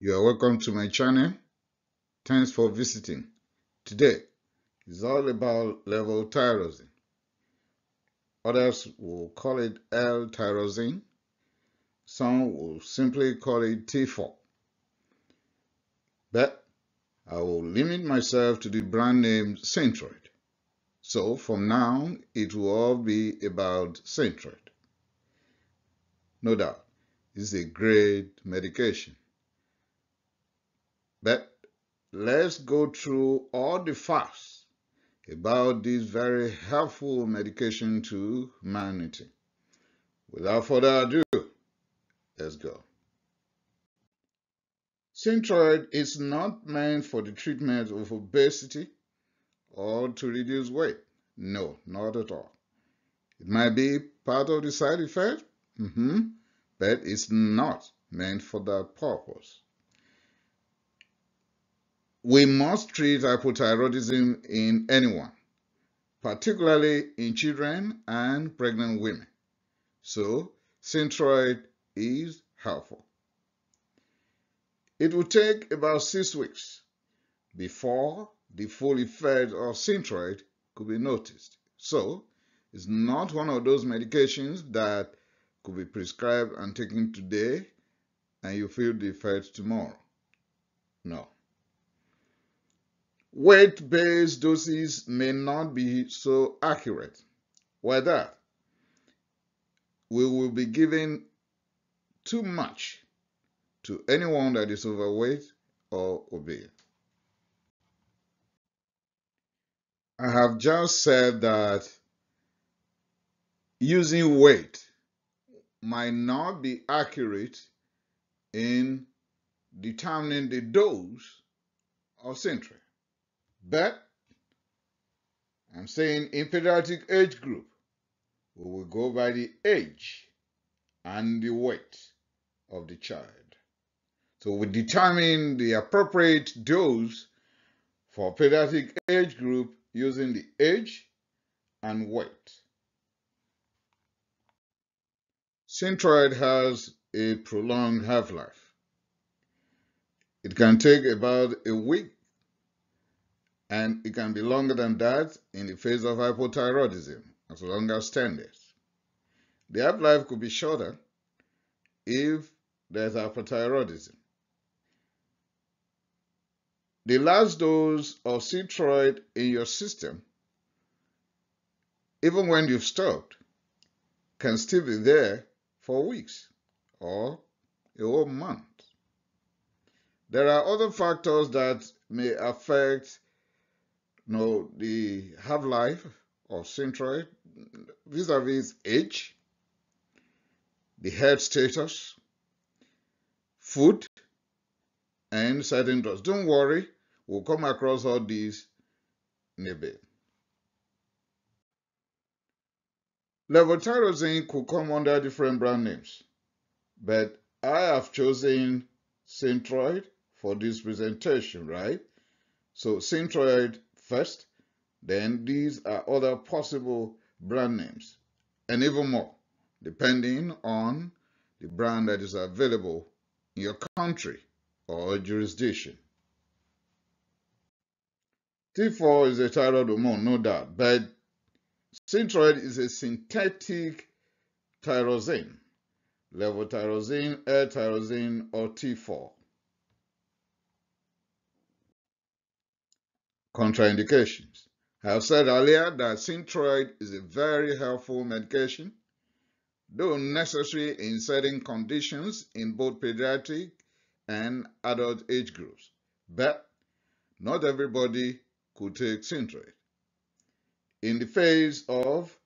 You are welcome to my channel. Thanks for visiting. Today is all about level tyrosine. Others will call it L-tyrosine. Some will simply call it T4. But I will limit myself to the brand name Centroid. So from now, it will all be about Centroid. No doubt, it's a great medication. But let's go through all the facts about this very helpful medication to humanity. Without further ado, let's go. Synthroid is not meant for the treatment of obesity or to reduce weight. No, not at all. It might be part of the side effect, mm -hmm, but it's not meant for that purpose. We must treat hypothyroidism in anyone, particularly in children and pregnant women. So, Synthroid is helpful. It will take about six weeks before the full effect of Synthroid could be noticed. So, it's not one of those medications that could be prescribed and taken today and you feel the effect tomorrow. No. Weight-based doses may not be so accurate. Why that, we will be giving too much to anyone that is overweight or obese. I have just said that using weight might not be accurate in determining the dose of Centric. But I'm saying in pediatric age group, we will go by the age and the weight of the child. So we determine the appropriate dose for pediatric age group using the age and weight. Centroid has a prolonged half-life. It can take about a week and it can be longer than that in the phase of hypothyroidism, as long as 10 days. The half-life could be shorter if there's hypothyroidism. The last dose of citroid in your system, even when you've stopped, can still be there for weeks or a whole month. There are other factors that may affect you know, the half-life of centroid vis-a-vis age, the health status, food, and certain drugs. Don't worry, we'll come across all these in a bit. Levotyrosine could come under different brand names, but I have chosen Centroid for this presentation, right? So Centroid first, then these are other possible brand names and even more, depending on the brand that is available in your country or jurisdiction. T4 is a thyroid hormone, no doubt, but Synthroid is a synthetic tyrosine, levotyrosine, L-tyrosine, or T4. Contraindications. I have said earlier that Synthroid is a very helpful medication, though necessary in certain conditions in both pediatric and adult age groups, but not everybody could take Synthroid. In the phase of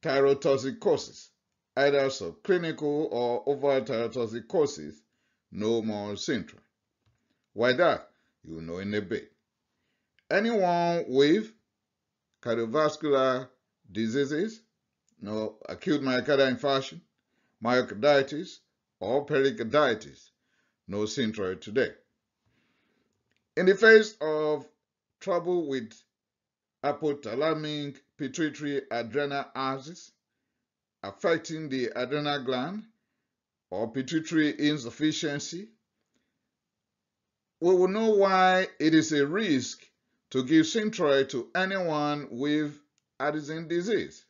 thyrotoxicosis, either subclinical or over thyrotoxicosis, no more Synthroid. Why that? You'll know in a bit anyone with cardiovascular diseases, you know, acute myocardial infarction, myocarditis, or pericarditis, no syndrome today. In the face of trouble with hypothalamic pituitary adrenal axis affecting the adrenal gland or pituitary insufficiency, we will know why it is a risk to give Synthroid to anyone with Addison disease.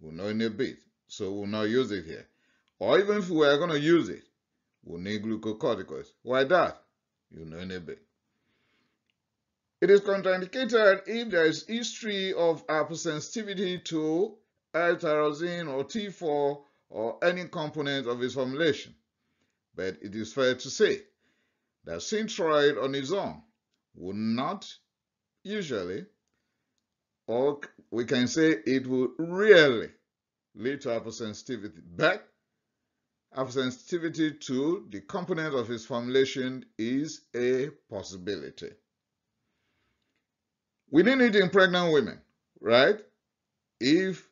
We'll know in a bit, so we'll not use it here. Or even if we're going to use it, we'll need glucocorticoids. Why that? You'll know in a bit. It is contraindicated if there is history of hypersensitivity to L-tyrosine or T4 or any component of its formulation. But it is fair to say that Synthroid on its own would not usually, or we can say it would really lead to hypersensitivity, but hypersensitivity to the component of its formulation is a possibility. We need it in pregnant women, right? If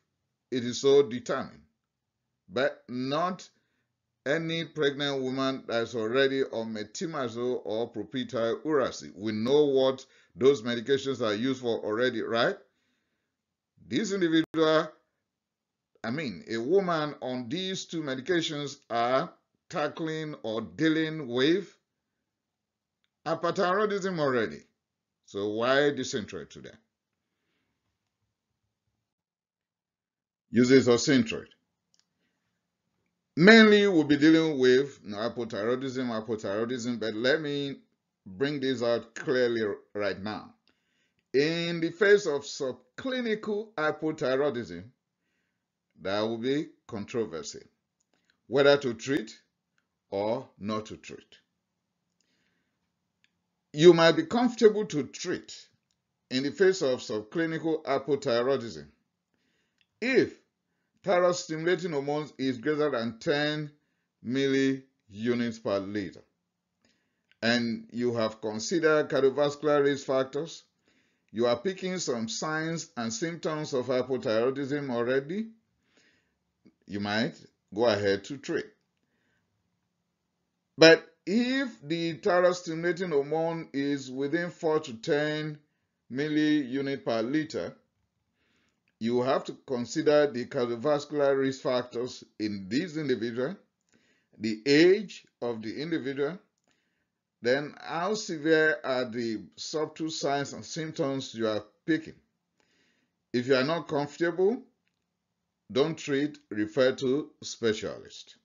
it is so determined, but not any pregnant woman that's already on metimazole or propitile uracil. We know what those medications are used for already, right? This individual, I mean, a woman on these two medications are tackling or dealing with hyperthyroidism already. So why decentrate today? Uses of centroid. Mainly, we'll be dealing with hypothyroidism, hypothyroidism, but let me bring this out clearly right now. In the face of subclinical hypothyroidism, there will be controversy whether to treat or not to treat. You might be comfortable to treat in the face of subclinical hypothyroidism if thyroid stimulating hormones is greater than 10 milliunits per liter. And you have considered cardiovascular risk factors. You are picking some signs and symptoms of hypothyroidism already. You might go ahead to treat. But if the thyroid stimulating hormone is within 4 to 10 milli unit per liter, you have to consider the cardiovascular risk factors in this individual, the age of the individual, then how severe are the subtle signs and symptoms you are picking. If you are not comfortable, don't treat, refer to specialist.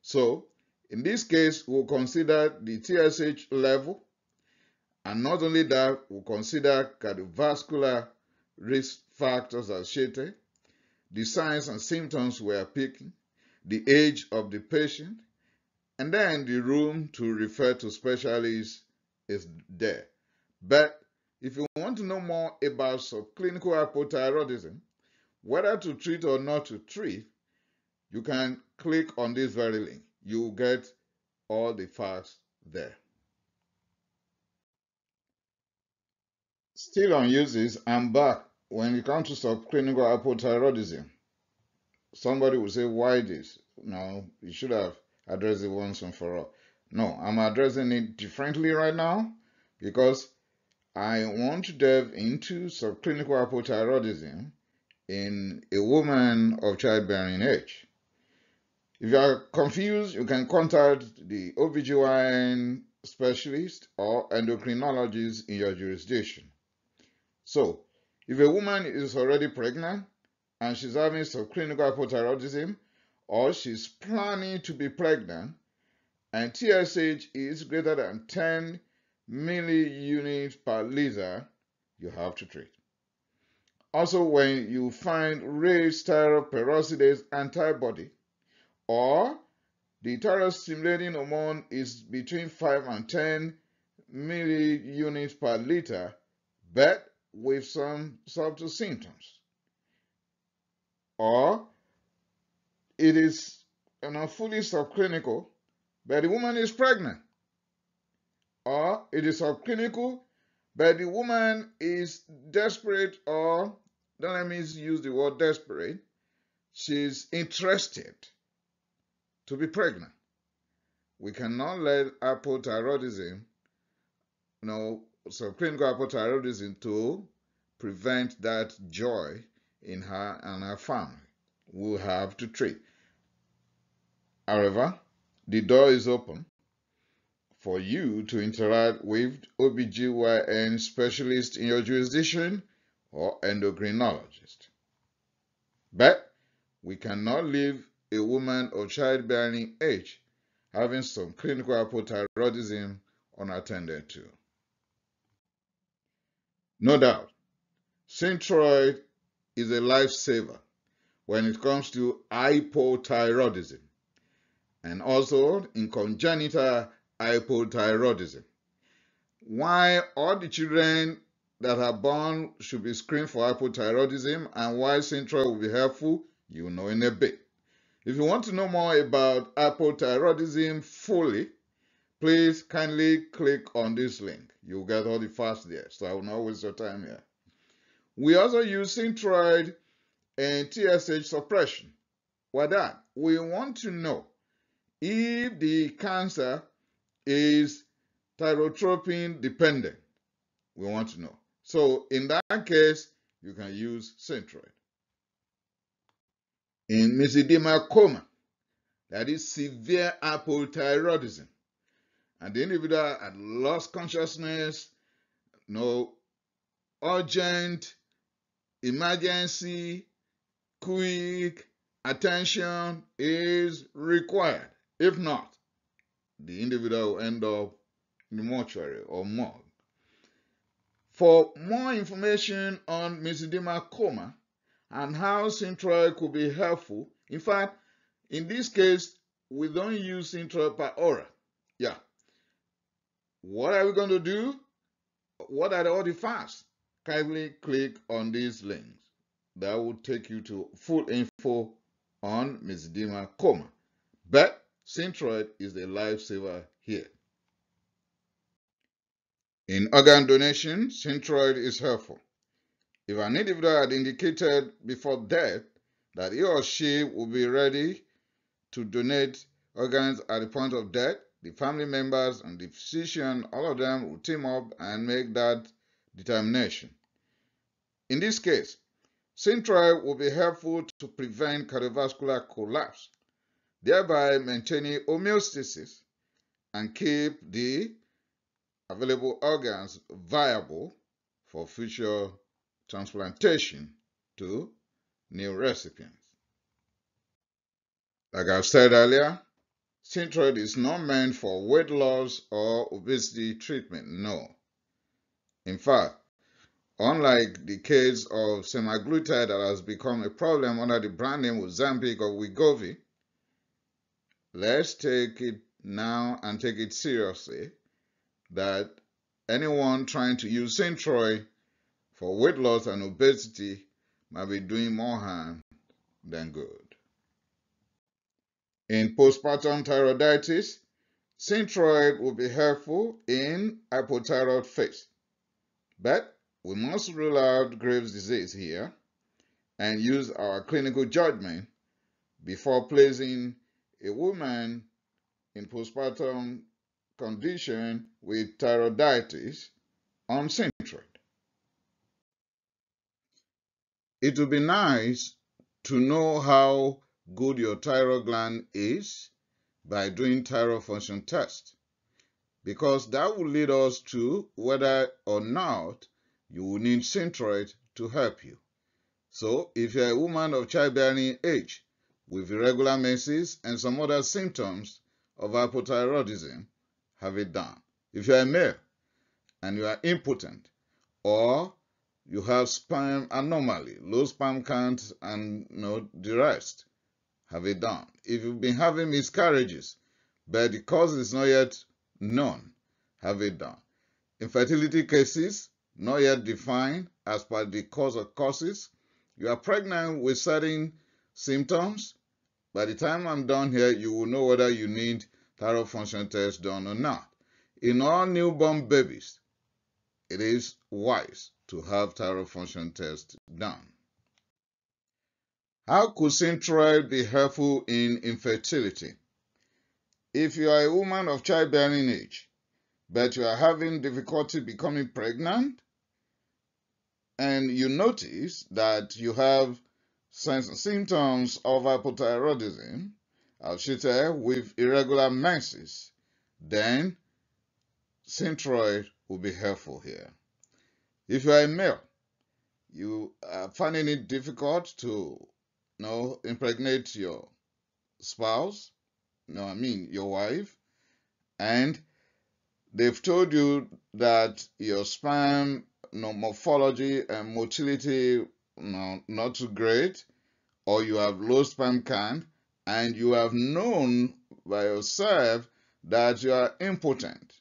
So, in this case, we'll consider the TSH level, and not only that, we'll consider cardiovascular risk factors shaded. the signs and symptoms were picked. the age of the patient, and then the room to refer to specialists is there. But if you want to know more about subclinical hypothyroidism, whether to treat or not to treat, you can click on this very link. You will get all the facts there. Still on uses, I'm back when it comes to subclinical hypothyroidism, somebody will say, why this? No, you should have addressed it once and for all. No, I'm addressing it differently right now because I want to delve into subclinical hypothyroidism in a woman of childbearing age. If you are confused, you can contact the OBGYN specialist or endocrinologist in your jurisdiction. So, if a woman is already pregnant and she's having subclinical hypothyroidism or she's planning to be pregnant and TSH is greater than 10 milliunits per liter, you have to treat. Also, when you find raised thyroperoxidase antibody or the thyroid stimulating hormone is between 5 and 10 milliunits per liter, but with some subtle symptoms. Or it is you know, fully subclinical, but the woman is pregnant. Or it is subclinical, but the woman is desperate, or don't let me use the word desperate, she's interested to be pregnant. We cannot let hypothyroidism you know, so, clinical put to prevent that joy in her and her family. We'll have to treat. However, the door is open for you to interact with OBGYN specialist in your jurisdiction or endocrinologist. But we cannot leave a woman of childbearing age having some clinical hypothyroidism unattended to. No doubt, Synthroid is a lifesaver when it comes to hypothyroidism and also in congenital hypothyroidism. Why all the children that are born should be screened for hypothyroidism and why Synthroid will be helpful, you know in a bit. If you want to know more about hypothyroidism fully, please kindly click on this link. You'll get all the facts there, so I will not waste your time here. We also use Synthroid and TSH suppression. With that, we want to know if the cancer is thyrotropin dependent. We want to know. So in that case, you can use Synthroid. In mesodermal coma, that is severe hypothyroidism, and the individual had lost consciousness, no urgent, emergency, quick attention is required. If not, the individual will end up in the mortuary or morgue. For more information on myxedema coma and how Syntroi could be helpful, in fact, in this case, we don't use Syntroi by aura. Yeah, what are we going to do? What are all the facts? Kindly click on these links. That will take you to full info on mesoderma coma. But Centroid is the lifesaver here. In organ donation, Centroid is helpful. If an individual had indicated before death that he or she would be ready to donate organs at the point of death, the family members and the physician, all of them will team up and make that determination. In this case, Syntrel will be helpful to prevent cardiovascular collapse, thereby maintaining homeostasis and keep the available organs viable for future transplantation to new recipients. Like I've said earlier, Centroid is not meant for weight loss or obesity treatment, no. In fact, unlike the case of semaglutide that has become a problem under the brand name Ozempic or Wegovy, let's take it now and take it seriously that anyone trying to use Centroid for weight loss and obesity might be doing more harm than good. In postpartum thyroiditis, Synthroid will be helpful in hypothyroid phase. But we must rule out Graves' disease here and use our clinical judgment before placing a woman in postpartum condition with thyroiditis on Synthroid. It would be nice to know how good your thyroid gland is by doing thyroid function test because that will lead us to whether or not you will need Synthroid to help you. So if you're a woman of childbearing age with irregular menses and some other symptoms of hypothyroidism, have it done. If you're a male and you are impotent or you have sperm anomaly, low sperm count and you know, the rest, have it done? If you've been having miscarriages, but the cause is not yet known, have it done? Infertility cases, not yet defined as per the cause or causes. You are pregnant with certain symptoms. By the time I'm done here, you will know whether you need thyroid function test done or not. In all newborn babies, it is wise to have thyroid function test done. How could centroid be helpful in infertility? If you are a woman of childbearing age, but you are having difficulty becoming pregnant, and you notice that you have symptoms of hypothyroidism, alshita with irregular menses, then centroid will be helpful here. If you are a male, you are finding it difficult to no, impregnate your spouse. No, I mean your wife. And they've told you that your sperm no, morphology and motility no, not too great, or you have low sperm count, and you have known by yourself that you are impotent.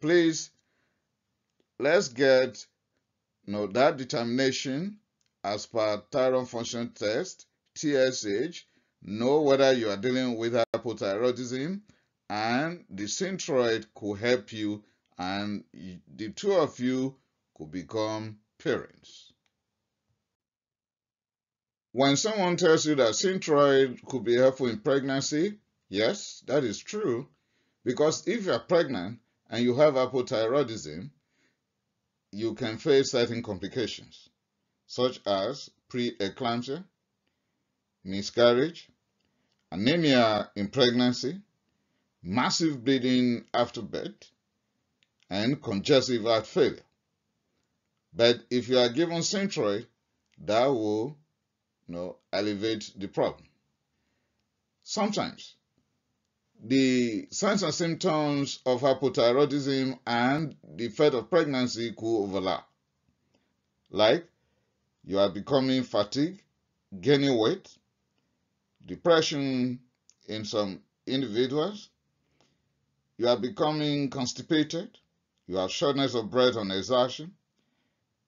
Please, let's get no that determination as per thyroid function test, TSH, know whether you are dealing with hypothyroidism and the synthroid could help you and the two of you could become parents. When someone tells you that synthroid could be helpful in pregnancy, yes, that is true. Because if you're pregnant and you have hypothyroidism, you can face certain complications such as preeclampsia, miscarriage, anemia in pregnancy, massive bleeding after birth, and congestive heart failure. But if you are given Synthroid, that will you know, elevate the problem. Sometimes, the signs and symptoms of hypothyroidism and the effect of pregnancy could overlap, like you are becoming fatigued, gaining weight, depression in some individuals. You are becoming constipated. You have shortness of breath on exertion.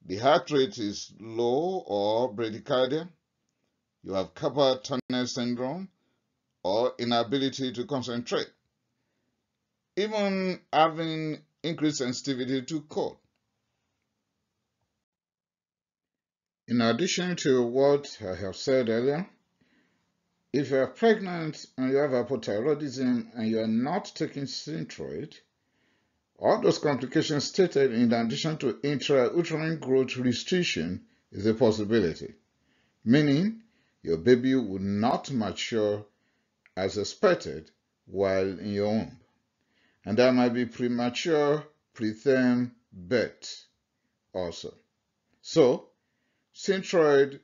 The heart rate is low or bradycardia. You have carpal tunnel syndrome or inability to concentrate. Even having increased sensitivity to cold. In addition to what I have said earlier, if you are pregnant and you have hypothyroidism and you are not taking Synthroid, all those complications stated in addition to intrauterine growth restriction is a possibility, meaning your baby will not mature as expected while in your womb. And that might be premature preterm birth also. So, centroid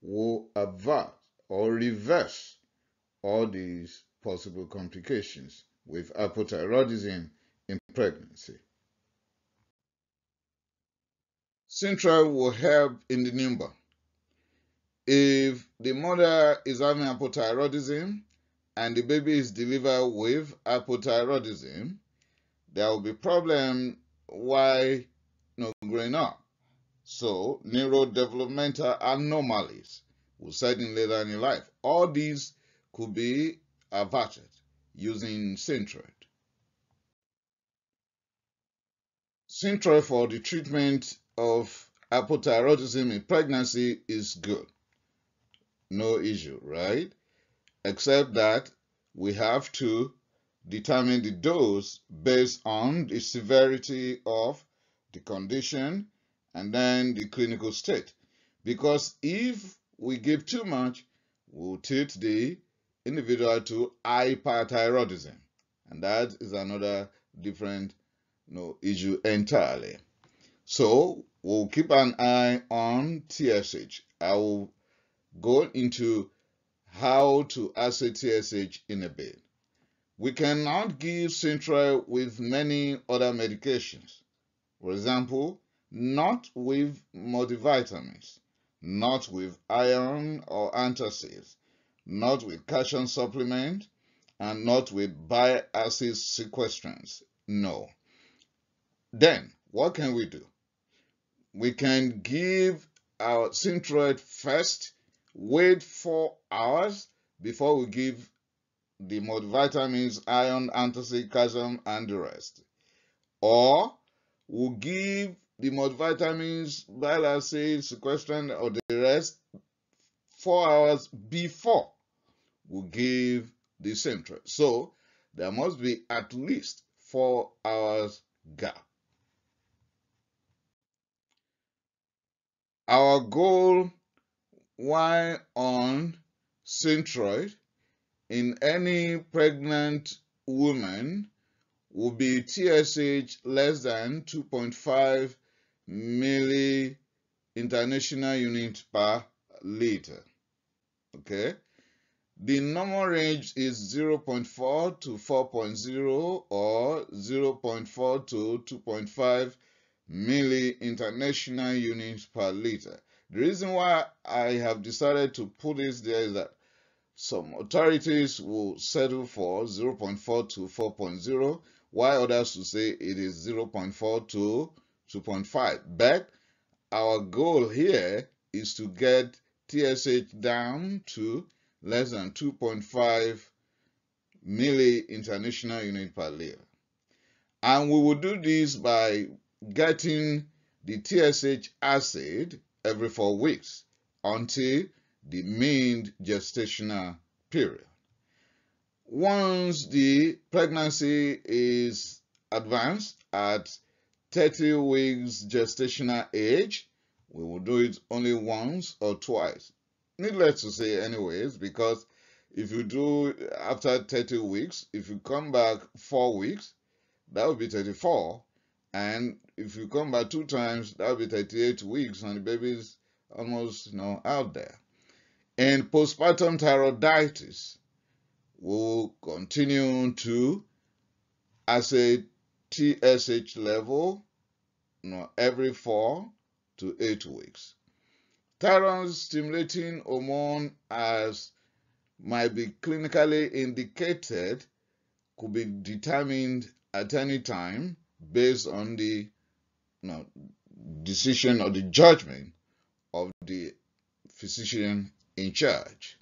will avert or reverse all these possible complications with hypothyroidism in pregnancy. Centroid will help in the number. If the mother is having hypothyroidism and the baby is delivered with hypothyroidism, there will be problem why not growing up. So neurodevelopmental anomalies will set in later in life. All these could be averted using synthroid. Synthroid for the treatment of hypothyroidism in pregnancy is good. No issue, right? Except that we have to determine the dose based on the severity of the condition and then the clinical state. Because if we give too much, we'll tilt the individual to hyperthyroidism. And that is another different you know, issue entirely. So we'll keep an eye on TSH. I will go into how to assay TSH in a bit. We cannot give Synthroid with many other medications. For example, not with multivitamins, not with iron or antacids, not with calcium supplement, and not with bioacid sequestrants. No. Then, what can we do? We can give our synthroid first, wait four hours before we give the multivitamins, iron, antacid, calcium, and the rest. Or we will give the multivitamins, bile acid, sequestrant, or the rest four hours before we give the central. So there must be at least four hours gap. Our goal why on centroid in any pregnant woman will be TSH less than 2.5 milli international unit per liter. Okay. The normal range is 0.4 to 4.0 or 0.4 to 2.5 milli international units per liter. The reason why I have decided to put this there is that some authorities will settle for 0.4 to 4.0 while others will say it is 0.4 to 2.5 but our goal here is to get TSH down to less than 2.5 milli international unit per liter and we will do this by getting the TSH acid every four weeks until the mean gestational period. Once the pregnancy is advanced at 30 weeks gestational age, we will do it only once or twice. Needless to say, anyways, because if you do after 30 weeks, if you come back four weeks, that will be 34. And if you come back two times, that will be 38 weeks, and the baby is almost you know, out there. In postpartum thyroiditis, we'll continue to as a TSH level you know, every four to eight weeks. Thyroid stimulating hormone as might be clinically indicated could be determined at any time based on the you know, decision or the judgment of the physician in charge.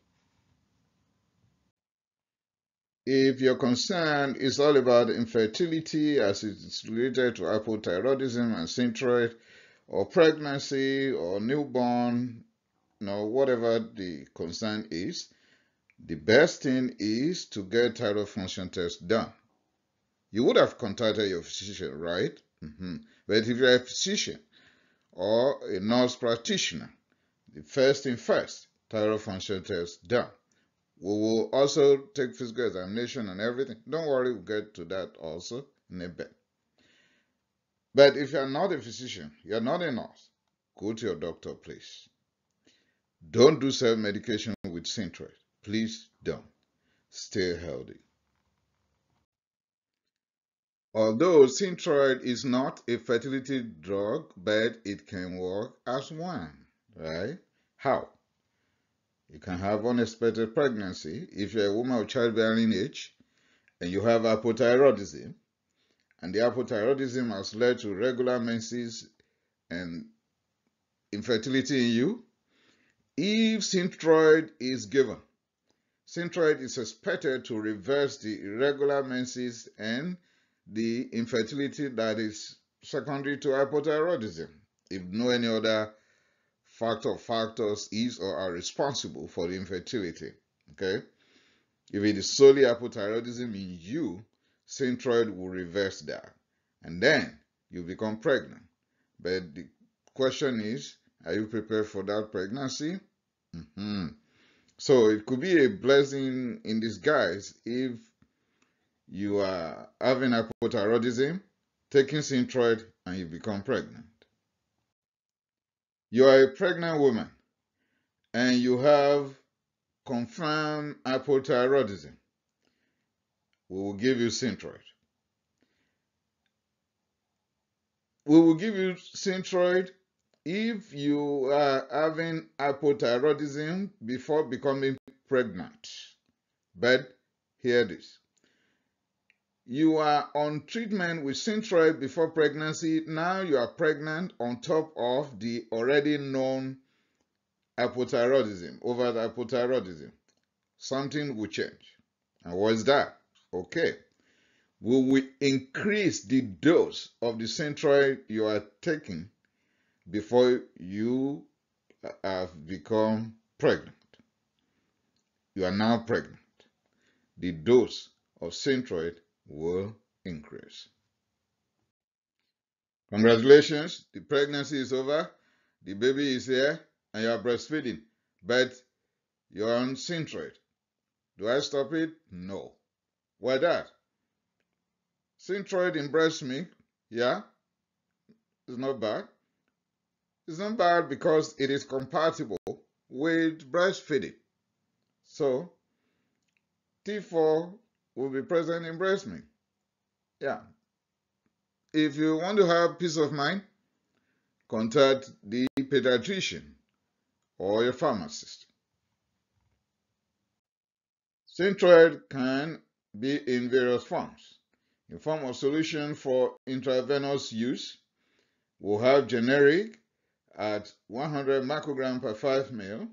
If your concern is all about infertility as it's related to hypothyroidism and thyroid, or pregnancy or newborn, you know, whatever the concern is, the best thing is to get thyroid function test done. You would have contacted your physician, right? Mm -hmm. But if you're a physician or a nurse practitioner, the first thing first, thyroid function test done. We will also take physical examination and everything. Don't worry, we'll get to that also in a bit. But if you're not a physician, you're not a nurse, go to your doctor, please. Don't do self-medication with Synthroid, Please don't. Stay healthy. Although Synthroid is not a fertility drug, but it can work as one, right? How? You can have unexpected pregnancy if you're a woman of childbearing age and you have hypothyroidism, and the hypothyroidism has led to regular menses and infertility in you. If Synthroid is given, Synthroid is expected to reverse the irregular menses and the infertility that is secondary to hypothyroidism, if no any other factor factors is or are responsible for the infertility. Okay, if it is solely hypothyroidism in you, Synthroid will reverse that, and then you become pregnant. But the question is, are you prepared for that pregnancy? Mm -hmm. So it could be a blessing in disguise if you are having hypothyroidism, taking Synthroid, and you become pregnant you are a pregnant woman and you have confirmed hypothyroidism, we will give you Synthroid. We will give you Synthroid if you are having hypothyroidism before becoming pregnant. But hear this you are on treatment with Synthroid before pregnancy. Now you are pregnant on top of the already known hypothyroidism, over the hypothyroidism. Something will change. And what is that? Okay. Will we increase the dose of the Synthroid you are taking before you uh, have become pregnant? You are now pregnant. The dose of Synthroid will increase. Congratulations, the pregnancy is over, the baby is here, and you are breastfeeding, but you are on synthroid. Do I stop it? No. Why that? Synthroid in breast milk, yeah, it's not bad. It's not bad because it is compatible with breastfeeding. So, T4 will be present in breast milk. Yeah. If you want to have peace of mind, contact the pediatrician or your pharmacist. Synthroid can be in various forms. In form of solution for intravenous use, we'll have generic at 100 microgram per 5 ml,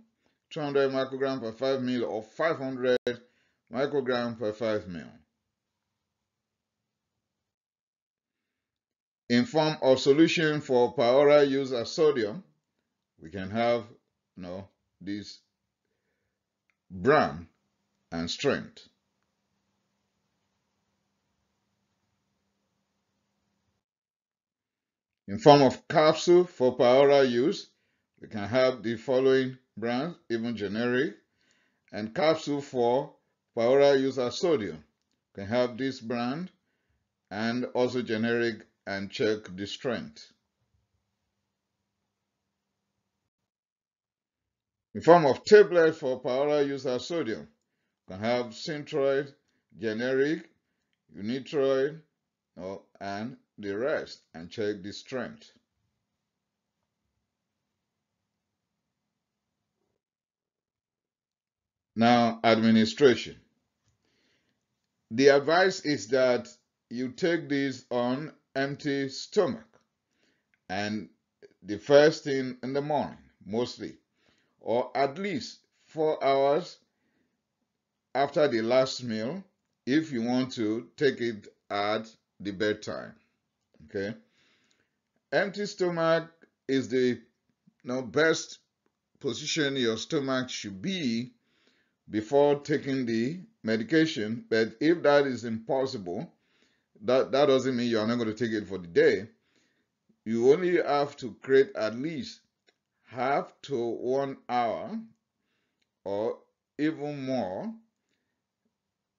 200 microgram per 5 ml, or 500 microgram per 5 ml. in form of solution for peroral use of sodium we can have you know this bran and strength in form of capsule for peroral use we can have the following brands even generic and capsule for for use sodium. You can have this brand and also generic and check the strength. In form of tablet for paoral use sodium, you can have Syntroid, generic, Unitroid, and the rest, and check the strength. Now, administration. The advice is that you take this on empty stomach and the first thing in the morning mostly or at least four hours after the last meal if you want to take it at the bedtime okay empty stomach is the you know, best position your stomach should be before taking the medication. But if that is impossible, that, that doesn't mean you are not going to take it for the day. You only have to create at least half to one hour or even more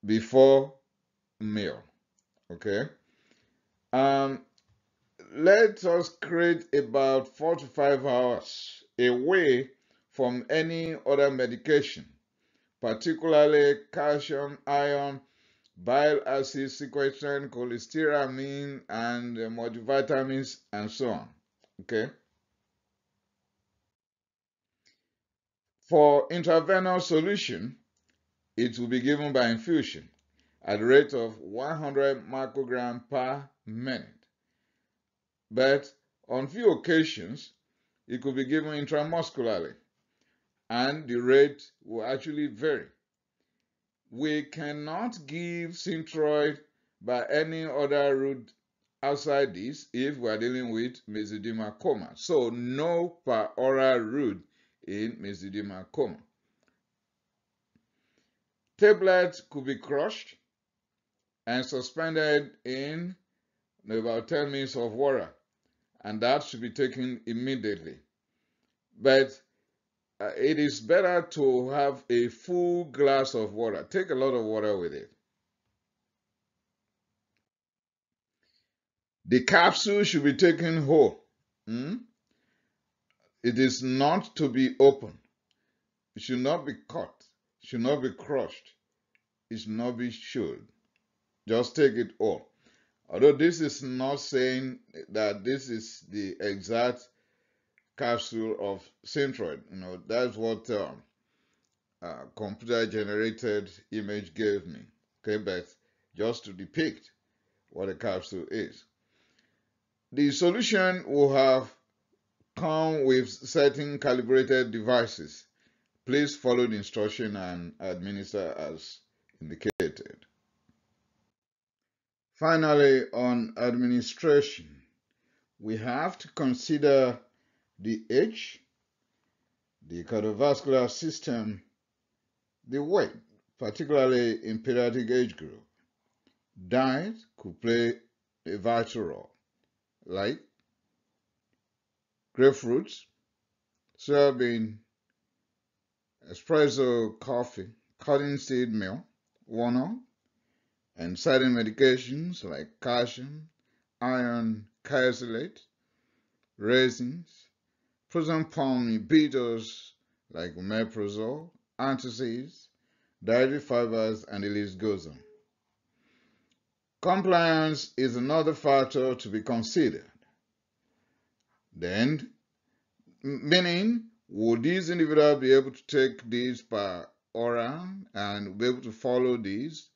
before meal. Okay. Um, let us create about four to five hours away from any other medication particularly calcium, iron, bile acid sequestration, cholestyramine, and uh, multivitamins, and so on. Okay. For intravenous solution, it will be given by infusion at the rate of 100 microgram per minute. But on few occasions, it could be given intramuscularly and the rate will actually vary. We cannot give synthroid by any other route outside this if we are dealing with mesodermal coma. So no per-oral route in mesodermal coma. Tablets could be crushed and suspended in about 10 minutes of water and that should be taken immediately. But uh, it is better to have a full glass of water. Take a lot of water with it. The capsule should be taken whole. Hmm? It is not to be open. It should not be cut. It should not be crushed. It should not be chewed. Just take it all. Although this is not saying that this is the exact capsule of centroid. You know, that's what um, uh, computer generated image gave me. Okay, but just to depict what a capsule is. The solution will have come with certain calibrated devices. Please follow the instruction and administer as indicated. Finally, on administration, we have to consider the age, the cardiovascular system, the weight, particularly in pediatric age group. Diet could play a vital role, like grapefruits, soybean, espresso coffee, cotton seed meal, walnut, and certain medications like calcium, iron, caseolate, raisins, Prison palm inhibitors like omeprazole, antacids, dietary fibers, and the list goes on. Compliance is another factor to be considered. Then, meaning, would these individuals be able to take these by oral and be able to follow these?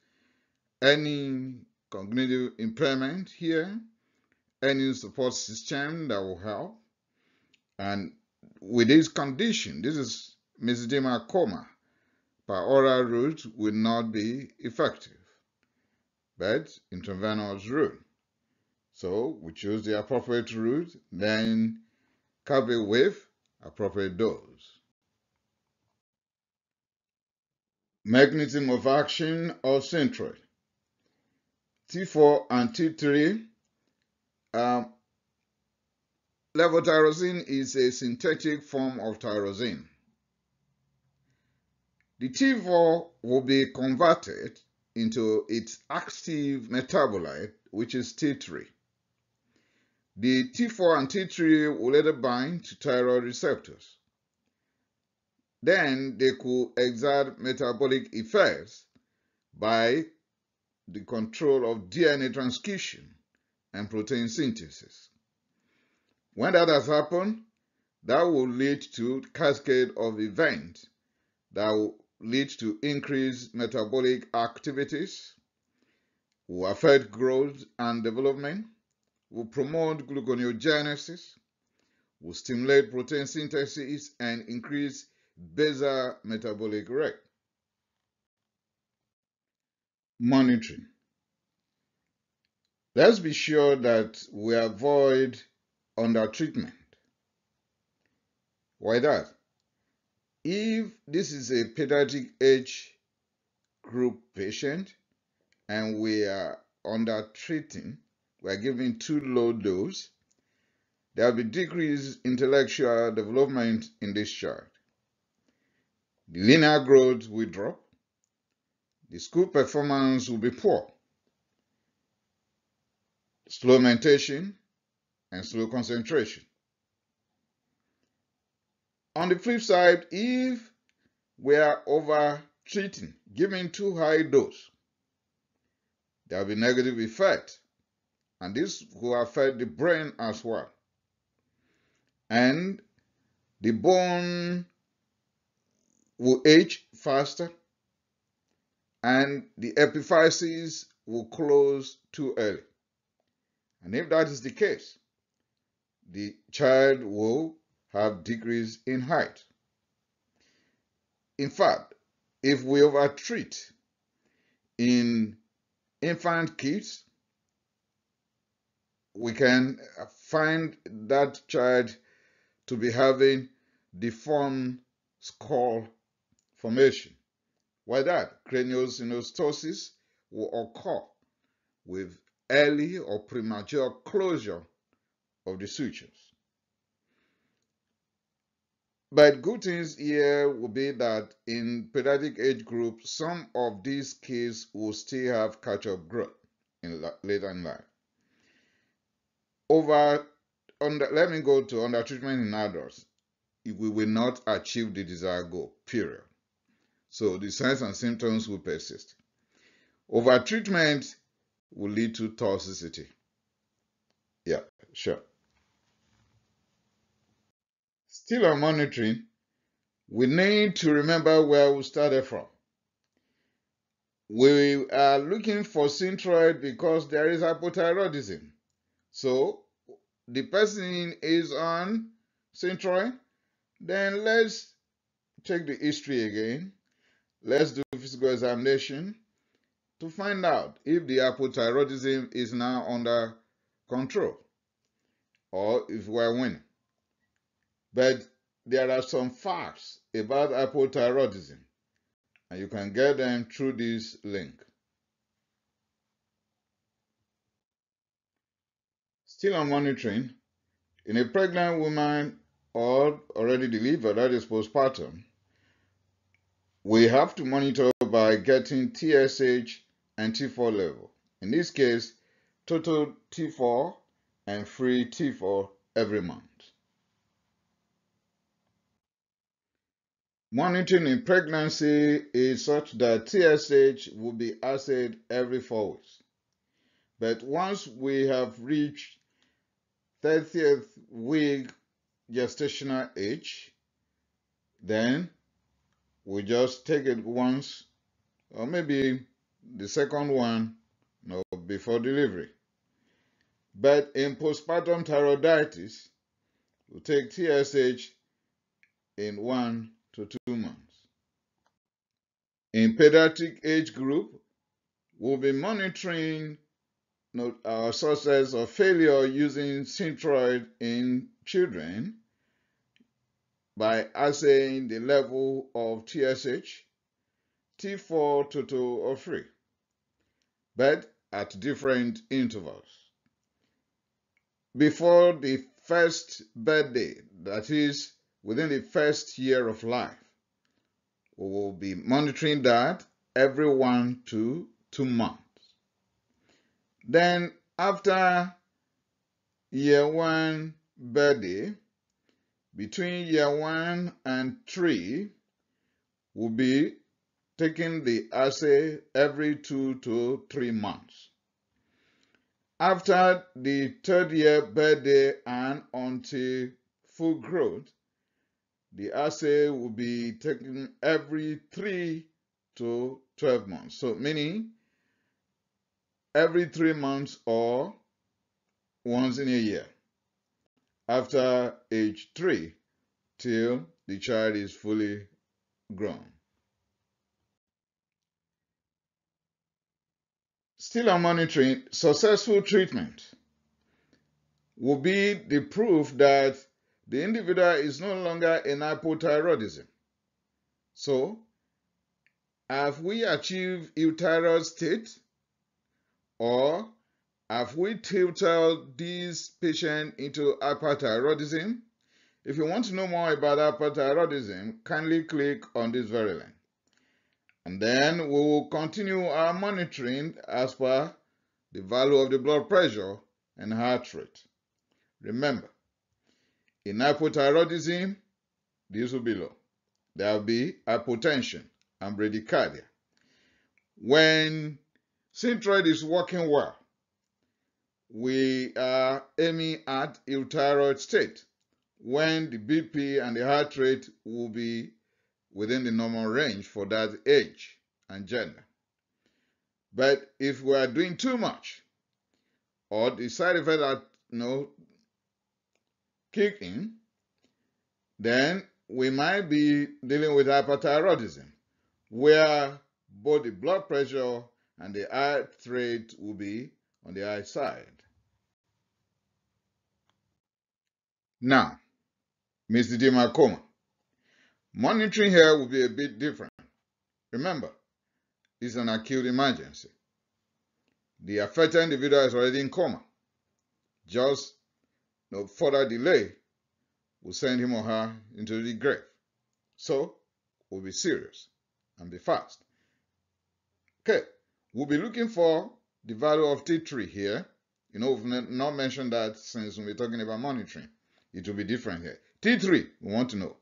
Any cognitive impairment here? Any support system that will help? And with this condition, this is misdiagnosis. coma, oral route will not be effective, but intravenous route. So we choose the appropriate route, then cover with appropriate dose. Mechanism of action of centroid. T4 and T3 are Levotyrosine is a synthetic form of tyrosine. The T4 will be converted into its active metabolite, which is T3. The T4 and T3 will later bind to thyroid receptors. Then they could exert metabolic effects by the control of DNA transcription and protein synthesis. When that has happened, that will lead to cascade of events that will lead to increased metabolic activities, will affect growth and development, will promote gluconeogenesis, will stimulate protein synthesis and increase basal metabolic rate. Monitoring. Let's be sure that we avoid under treatment. Why that? If this is a pediatric age group patient and we are under treating, we are giving too low dose, there will be decreased intellectual development in this child. The linear growth will drop. The school performance will be poor. Slow mentation and slow concentration. On the flip side, if we are over treating, giving too high dose, there will be negative effect, and this will affect the brain as well. And the bone will age faster, and the epiphyses will close too early. And if that is the case, the child will have decreased in height. In fact, if we overtreat in infant kids, we can find that child to be having deformed skull formation. Why that? Craniosynostosis will occur with early or premature closure of the sutures. But good things here will be that in pediatric age group, some of these kids will still have catch-up growth in later in life. Over under, let me go to under treatment in adults. We will not achieve the desired goal. Period. So the signs and symptoms will persist. Over treatment will lead to toxicity. Yeah, sure still are monitoring, we need to remember where we started from. We are looking for synthroid because there is hypothyroidism. So the person is on synthroid. Then let's check the history again. Let's do physical examination to find out if the hypothyroidism is now under control or if we're winning. But there are some facts about hypothyroidism, and you can get them through this link. Still on monitoring, in a pregnant woman or already delivered, that is postpartum, we have to monitor by getting TSH and T4 level. In this case, total T4 and free T4 every month. Monitoring in pregnancy is such that TSH will be assayed every four weeks. But once we have reached 30th week gestational age, then we just take it once or maybe the second one you know, before delivery. But in postpartum thyroiditis, we take TSH in one to two months. In pediatric age group, we'll be monitoring our sources of failure using Synthroid in children by assaying the level of TSH, T4 to 2 or 3, but at different intervals. Before the first birthday, that is within the first year of life. We will be monitoring that every one to two months. Then after year one birthday, between year one and three, will be taking the assay every two to three months. After the third year birthday and until full growth, the assay will be taken every 3 to 12 months. So meaning every 3 months or once in a year after age 3 till the child is fully grown. Still on monitoring, successful treatment will be the proof that the individual is no longer in hypothyroidism. So, have we achieved euthyroid state or have we tilted this patient into hyperthyroidism? If you want to know more about hyperthyroidism, kindly click on this very link. And then we will continue our monitoring as per the value of the blood pressure and heart rate. Remember, in hypothyroidism, this will be low. There will be hypotension and bradycardia. When Synthroid is working well, we are aiming at euthyroid state when the BP and the heart rate will be within the normal range for that age and gender. But if we are doing too much, or the side effects are you know, kick in, then we might be dealing with hyperthyroidism, where both the blood pressure and the heart rate will be on the high side. Now, Mr. mystidiomyoma. Monitoring here will be a bit different. Remember, it's an acute emergency. The affected individual is already in coma. Just no further delay will send him or her into the grave. So we'll be serious and be fast. Okay, we'll be looking for the value of T3 here. You know, we've not mentioned that since we are talking about monitoring. It will be different here. T3, we want to know.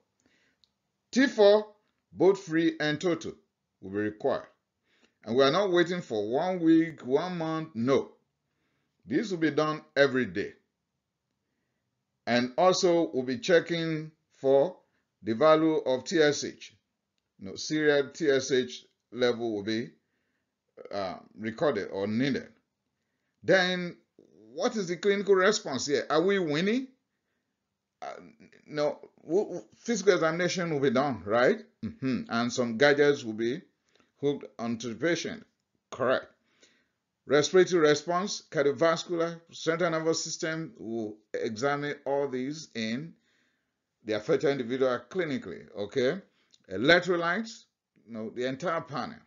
T4, both free and total will be required. And we are not waiting for one week, one month, no. This will be done every day and also we'll be checking for the value of TSH. No serial TSH level will be uh, recorded or needed. Then what is the clinical response here? Are we winning? Uh, no, physical examination will be done, right? Mm -hmm. And some gadgets will be hooked onto the patient, correct? respiratory response, cardiovascular, central nervous system. We'll examine all these in the affected individual clinically, okay? Electrolytes, you know, the entire panel.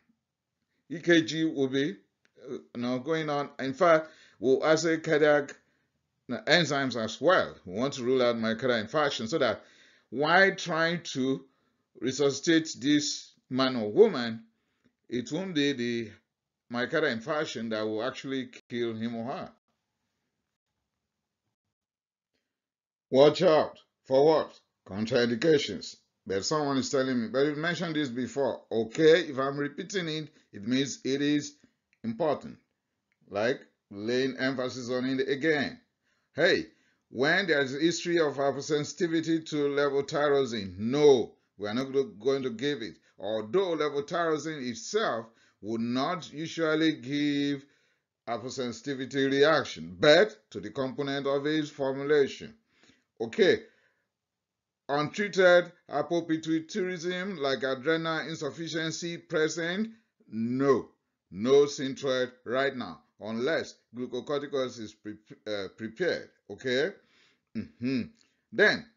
EKG will be uh, you know, going on. In fact, we'll assay cardiac uh, enzymes as well. We want to rule out myocardial infarction so that while trying to resuscitate this man or woman, it won't be the my kata in fashion that will actually kill him or her. Watch out. For what? Contraindications. But someone is telling me, but you mentioned this before. Okay, if I'm repeating it, it means it is important. Like laying emphasis on it again. Hey, when there's a history of hypersensitivity to tyrosine, no, we are not going to give it. Although tyrosine itself would not usually give a hypersensitivity reaction, but to the component of its formulation. Okay, untreated hypopituitarism like adrenal insufficiency present? No, no Synthroid right now unless glucocorticoids is pre uh, prepared. Okay, mm -hmm. then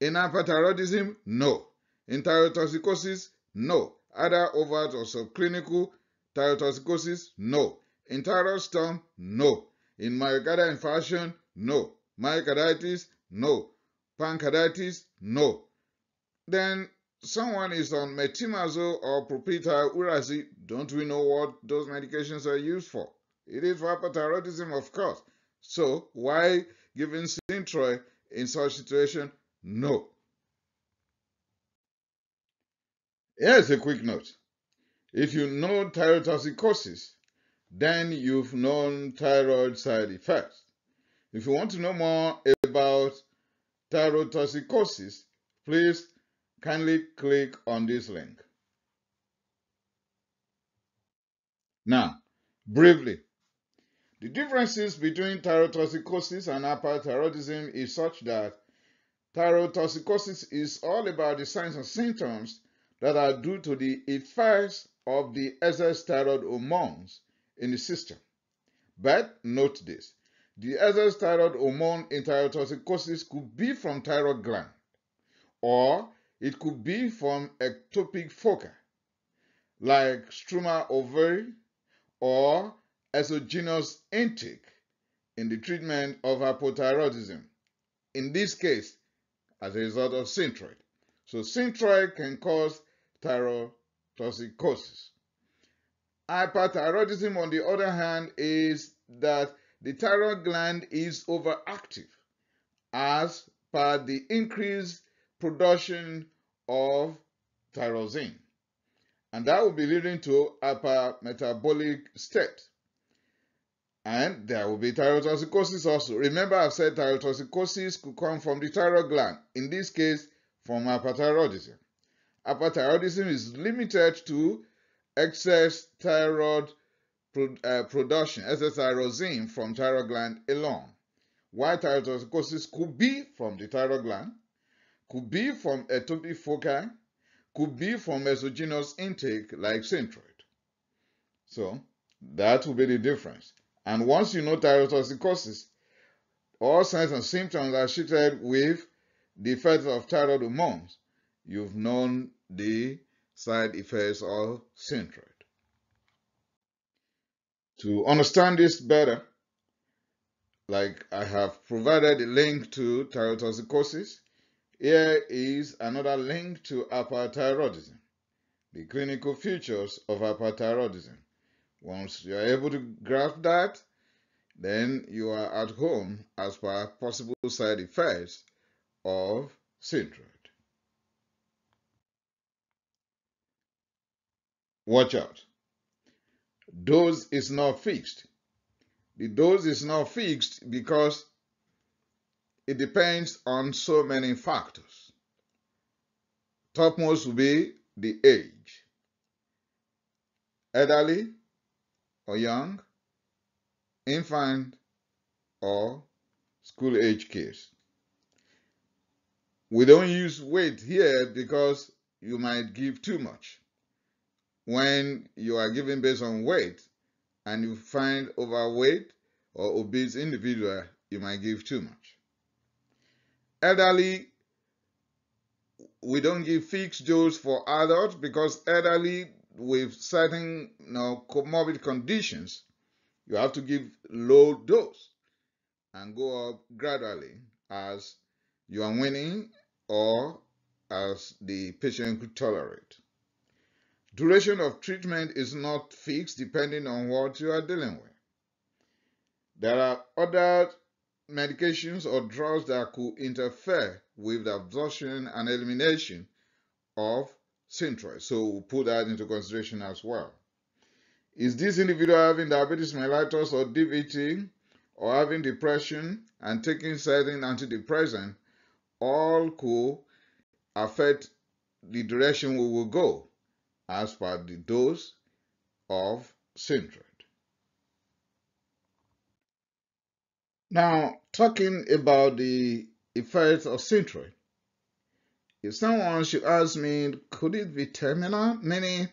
in hyperthyroidism, no. In thyrotoxicosis, no. Other overt or subclinical thyrotoxicosis? No. In thyroid storm? No. In myocardial infarction? No. Myocarditis? No. Pancreatitis? No. Then someone is on metimazole or propylthiazide. Don't we know what those medications are used for? It is for hyperthyroidism, of course. So why giving synthroid in such situation? No. Here's a quick note. If you know thyrotoxicosis, then you've known thyroid side effects. If you want to know more about thyrotoxicosis, please kindly click on this link. Now, briefly, the differences between thyrotoxicosis and hyperthyroidism is such that thyrotoxicosis is all about the signs and symptoms that are due to the effects of the thyroid hormones in the system. But note this, the thyroid hormone in could be from thyroid gland, or it could be from ectopic foci, like struma ovary, or exogenous intake in the treatment of hypothyroidism, in this case, as a result of synthroid. So synthroid can cause thyrotoxicosis. Hyperthyroidism, on the other hand, is that the thyroid gland is overactive as per the increased production of tyrosine. And that will be leading to hypermetabolic state. And there will be thyrotoxicosis also. Remember, I've said thyrotoxicosis could come from the thyroid gland, in this case, from hyperthyroidism hyperthyroidism is limited to excess thyroid uh, production, excess thyroxine from thyroid gland alone. While thyrotoxicosis could be from the thyroid gland, could be from ectopic foci, could be from exogenous intake like centroid. So that will be the difference. And once you know thyrotoxicosis, all signs and symptoms are treated with the effects of thyroid hormones You've known the side effects of Synthroid. To understand this better, like I have provided a link to thyrotoxicosis, here is another link to hyperthyroidism, the clinical features of hyperthyroidism. Once you are able to grasp that, then you are at home as per possible side effects of Synthroid. Watch out. Dose is not fixed. The dose is not fixed because it depends on so many factors. Topmost will be the age. Elderly or young, infant or school age kids. We don't use weight here because you might give too much when you are given based on weight and you find overweight or obese individual, you might give too much. Elderly, we don't give fixed dose for adults because elderly with certain you know, comorbid conditions, you have to give low dose and go up gradually as you are winning or as the patient could tolerate. Duration of treatment is not fixed depending on what you are dealing with. There are other medications or drugs that could interfere with the absorption and elimination of synthroid. So we'll put that into consideration as well. Is this individual having diabetes mellitus or DVT or having depression and taking certain antidepressant all could affect the direction we will go as per the dose of Synthroid. Now, talking about the effects of Synthroid, if someone should ask me, could it be terminal? Meaning,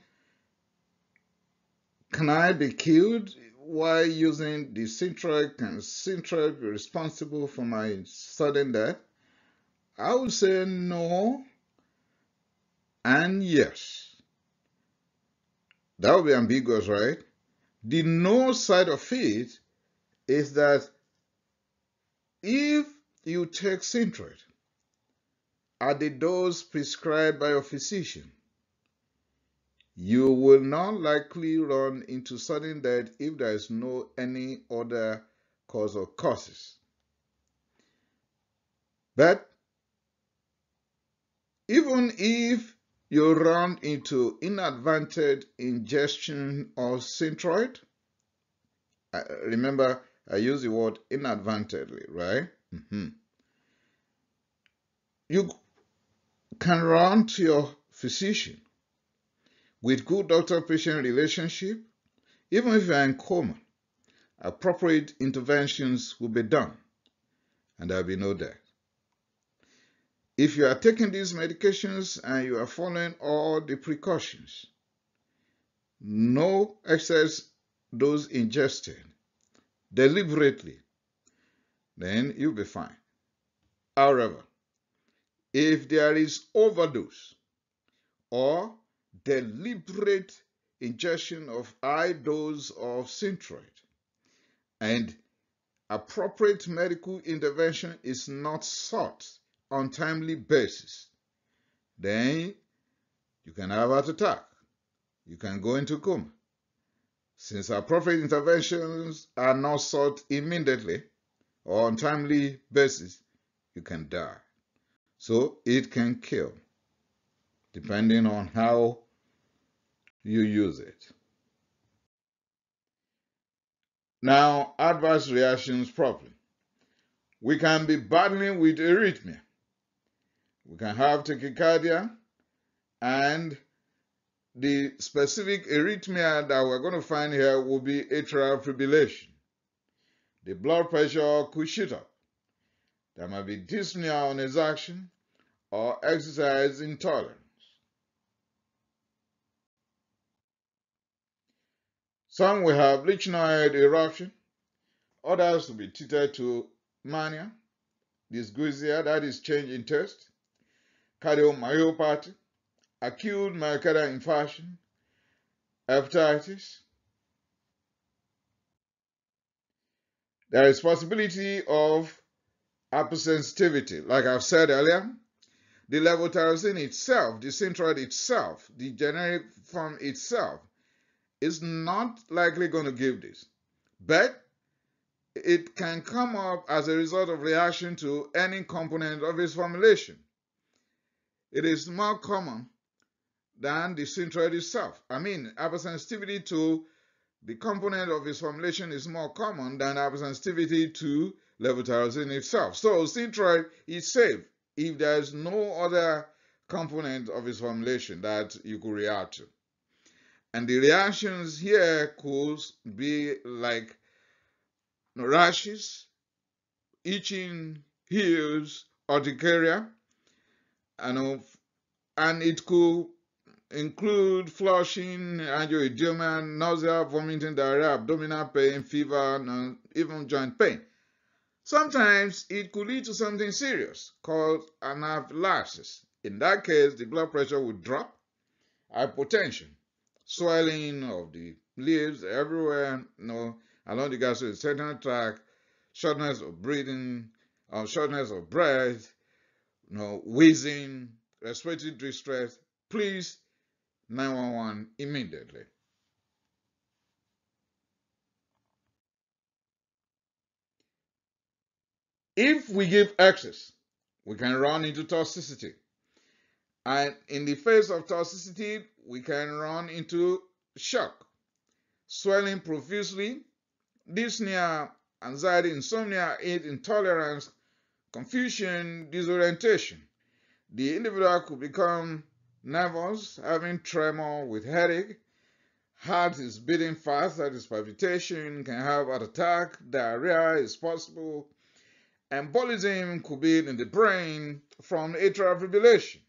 can I be killed while using the Synthroid? Can Synthroid be responsible for my sudden death? I would say no and yes. That would be ambiguous, right? The no side of it is that if you take Synthroid at the dose prescribed by your physician, you will not likely run into sudden death if there is no any other cause or causes. But even if you run into inadvertent ingestion of centroid. remember, I use the word inadvertently, right? Mm -hmm. You can run to your physician with good doctor-patient relationship, even if you are in coma. Appropriate interventions will be done, and there will be no death if you are taking these medications and you are following all the precautions, no excess dose ingested deliberately, then you'll be fine. However, if there is overdose or deliberate ingestion of high dose of Synthroid and appropriate medical intervention is not sought, on timely basis. Then you can have heart attack. You can go into coma. Since appropriate interventions are not sought immediately or on timely basis, you can die. So it can kill, depending on how you use it. Now, adverse reactions problem. We can be battling with arrhythmia we can have tachycardia and the specific arrhythmia that we're going to find here will be atrial fibrillation. The blood pressure could shoot up. There might be dyspnea on exertion or exercise intolerance. Some will have lichenoid eruption, others will be treated to mania, dysgeusia, that is change in taste, cardio myopathy, acute myocardial infarction, hepatitis. There is possibility of hypersensitivity. Like I've said earlier, the levotyrosine itself, the Syntrad itself, the generic form itself is not likely going to give this. But it can come up as a result of reaction to any component of its formulation it is more common than the synthroid itself. I mean, hypersensitivity to the component of its formulation is more common than hypersensitivity to levotyrosine itself. So synthroid is safe if there's no other component of its formulation that you could react to. And the reactions here could be like rashes, itching, heels, urticaria, and it could include flushing, angioedema, nausea, vomiting, diarrhea, abdominal pain, fever, and even joint pain. Sometimes it could lead to something serious called anaphylaxis. In that case, the blood pressure would drop, hypotension, swelling of the lips everywhere, you know, along the gastrointestinal tract, shortness of breathing, or shortness of breath, you know, wheezing, respiratory distress, please 911 immediately. If we give access, we can run into toxicity. And in the face of toxicity, we can run into shock, swelling profusely, dyspnea, anxiety, insomnia, intolerance, confusion, disorientation. The individual could become nervous, having tremor with headache, heart is beating fast at palpitation, can have heart attack, diarrhea is possible, embolism could be in the brain from atrial fibrillation.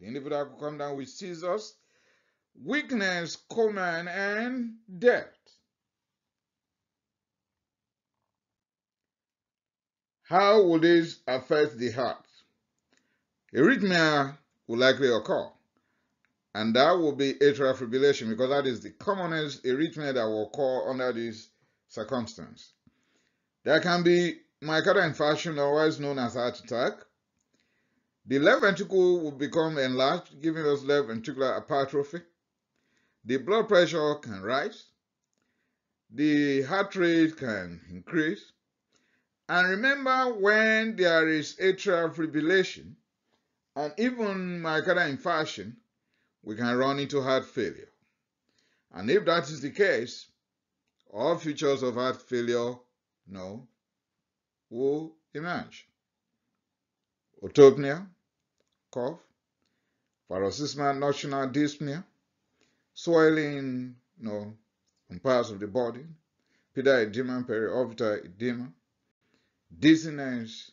The individual could come down with seizures, weakness, coma, and death. How will this affect the heart? Arrhythmia will likely occur, and that will be atrial fibrillation because that is the commonest arrhythmia that will occur under this circumstance. There can be myocardial infarction, otherwise known as heart attack. The left ventricle will become enlarged, giving us left ventricular hypertrophy. The blood pressure can rise. The heart rate can increase. And remember when there is atrial fibrillation and even myocardial infarction, we can run into heart failure. And if that is the case, all features of heart failure, no, will emerge. Autopnea, cough, paroxysmal nocturnal dyspnea, swelling, no, in parts of the body, pedal edema, periorbital edema, dizziness,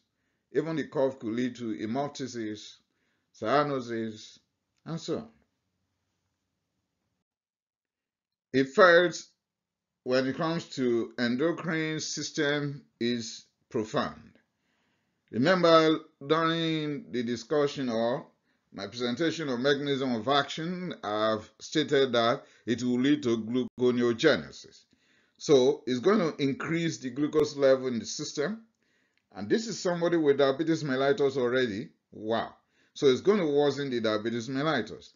even the cough could lead to hemoptysis, cyanosis, and so on. It first, when it comes to endocrine system, is profound. Remember during the discussion or my presentation of mechanism of action, I've stated that it will lead to gluconeogenesis. So it's going to increase the glucose level in the system, and this is somebody with diabetes mellitus already. Wow. So it's going to worsen the diabetes mellitus.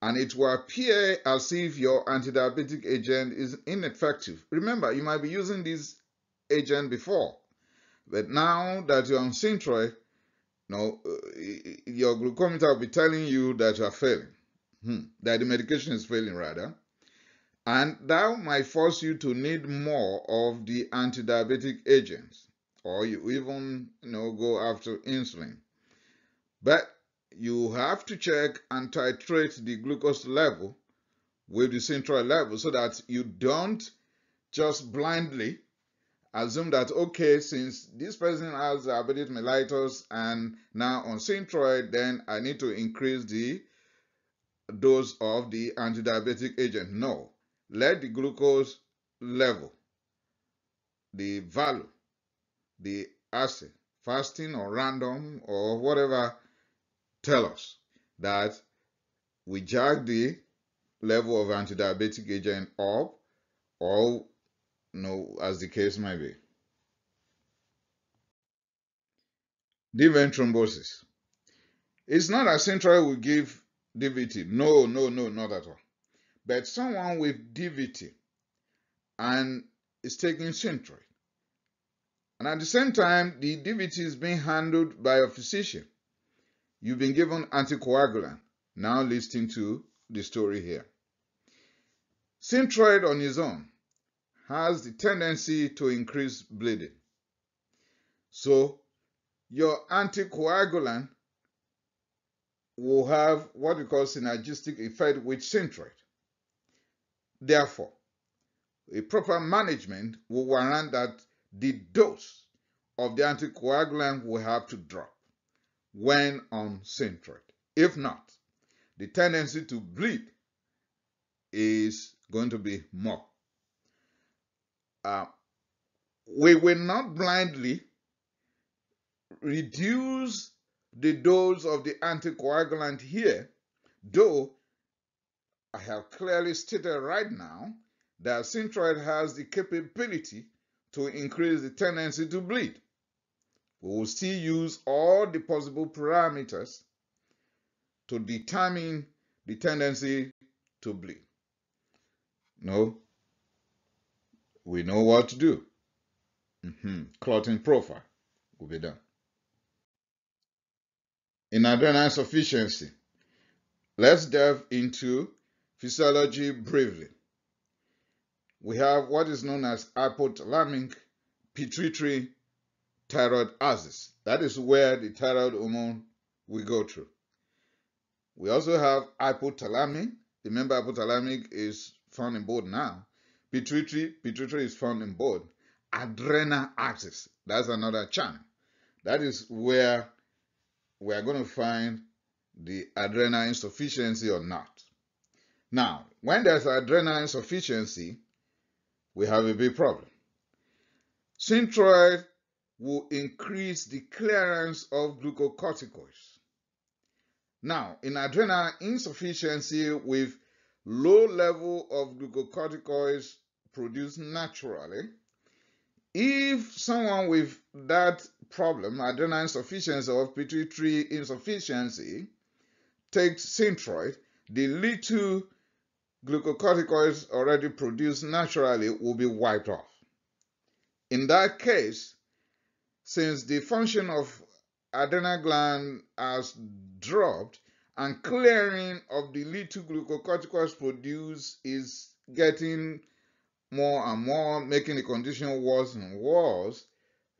And it will appear as if your antidiabetic agent is ineffective. Remember, you might be using this agent before, but now that you're on Syntroid, no, uh, your glucometer will be telling you that you are failing, hmm. that the medication is failing rather, and that might force you to need more of the antidiabetic agents or you even you know go after insulin but you have to check and titrate the glucose level with the central level so that you don't just blindly assume that okay since this person has diabetes mellitus and now on centroid then i need to increase the dose of the anti-diabetic agent no let the glucose level the value the assay, fasting or random or whatever, tell us that we jack the level of antidiabetic agent up or no, as the case might be. DVN thrombosis. It's not as central we give DVT. No, no, no, not at all. But someone with DVT and is taking centroid and at the same time, the DVT is being handled by a physician. You've been given anticoagulant. Now listening to the story here. centroid on its own has the tendency to increase bleeding. So your anticoagulant will have what we call synergistic effect with centroid. Therefore, a proper management will warrant that the dose of the anticoagulant will have to drop when on Syntrate. If not, the tendency to bleed is going to be more. Uh, we will not blindly reduce the dose of the anticoagulant here, though I have clearly stated right now that Syntroid has the capability to increase the tendency to bleed. We will still use all the possible parameters to determine the tendency to bleed. No, we know what to do. Mm -hmm. Clotting profile will be done. In adrenal insufficiency, let's delve into physiology briefly we have what is known as hypothalamic pituitary thyroid axis. That is where the thyroid hormone will go through. We also have hypothalamic. Remember, hypothalamic is found in both now. Pituitary, pituitary is found in both. Adrenal axis, that's another channel. That is where we are going to find the adrenal insufficiency or not. Now, when there's adrenal insufficiency, we have a big problem. Synthroid will increase the clearance of glucocorticoids. Now, in adrenal insufficiency with low level of glucocorticoids produced naturally, if someone with that problem, adrenal insufficiency or pituitary insufficiency, takes Synthroid, the little glucocorticoids already produced naturally will be wiped off. In that case, since the function of adrenal gland has dropped and clearing of the little glucocorticoids produced is getting more and more, making the condition worse and worse,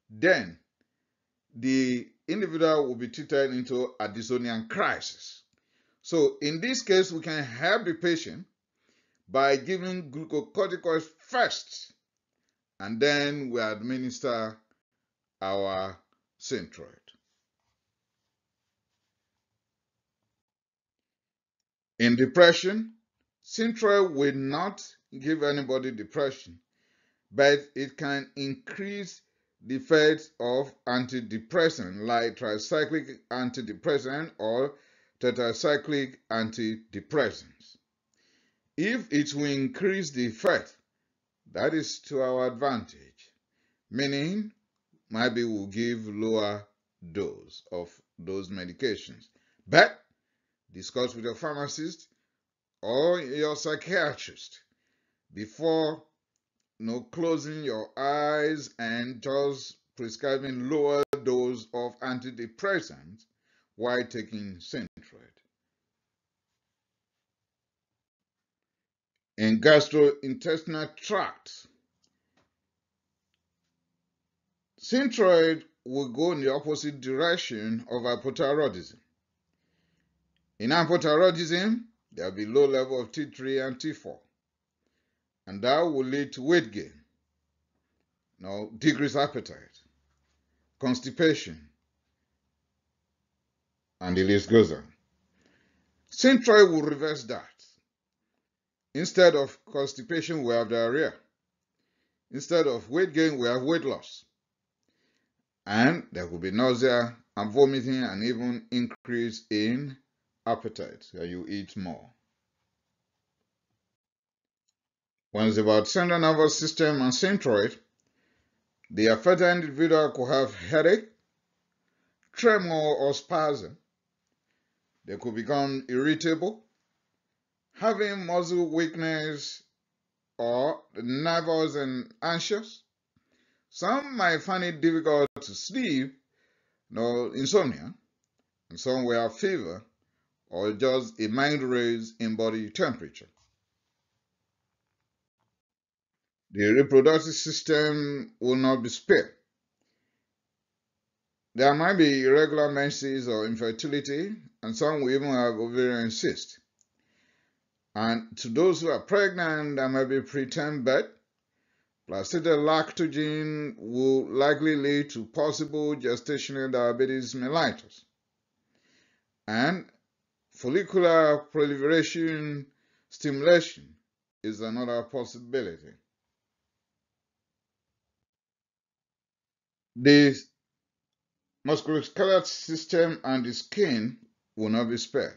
then the individual will be treated into a dissonian crisis. So in this case, we can help the patient by giving glucocorticoids first, and then we administer our centroid. In depression, Synthroid will not give anybody depression, but it can increase the effects of antidepressant like tricyclic antidepressant or tetracyclic antidepressants. If it will increase the effect, that is to our advantage, meaning maybe we'll give lower dose of those medications. But discuss with your pharmacist or your psychiatrist before you know, closing your eyes and just prescribing lower dose of antidepressants while taking Centroid. gastrointestinal tract. Synthroid will go in the opposite direction of hypothyroidism. In hypothyroidism, there will be low level of T3 and T4, and that will lead to weight gain, now decreased appetite, constipation, and the list goes on. Synthroid will reverse that. Instead of constipation, we have diarrhea. Instead of weight gain, we have weight loss. And there could be nausea and vomiting and even increase in appetite. You eat more. When it's about central nervous system and centroid, the affected individual could have headache, tremor or spasm. They could become irritable, having muscle weakness or nervous and anxious. Some might find it difficult to sleep, no know, insomnia, and some will have fever or just a mild raise in body temperature. The reproductive system will not be spared. There might be irregular menses or infertility, and some will even have ovarian cysts. And to those who are pregnant, there may be preterm birth. Placenta lactogen will likely lead to possible gestational diabetes mellitus. And follicular proliferation stimulation is another possibility. The musculoskeletal system and the skin will not be spared.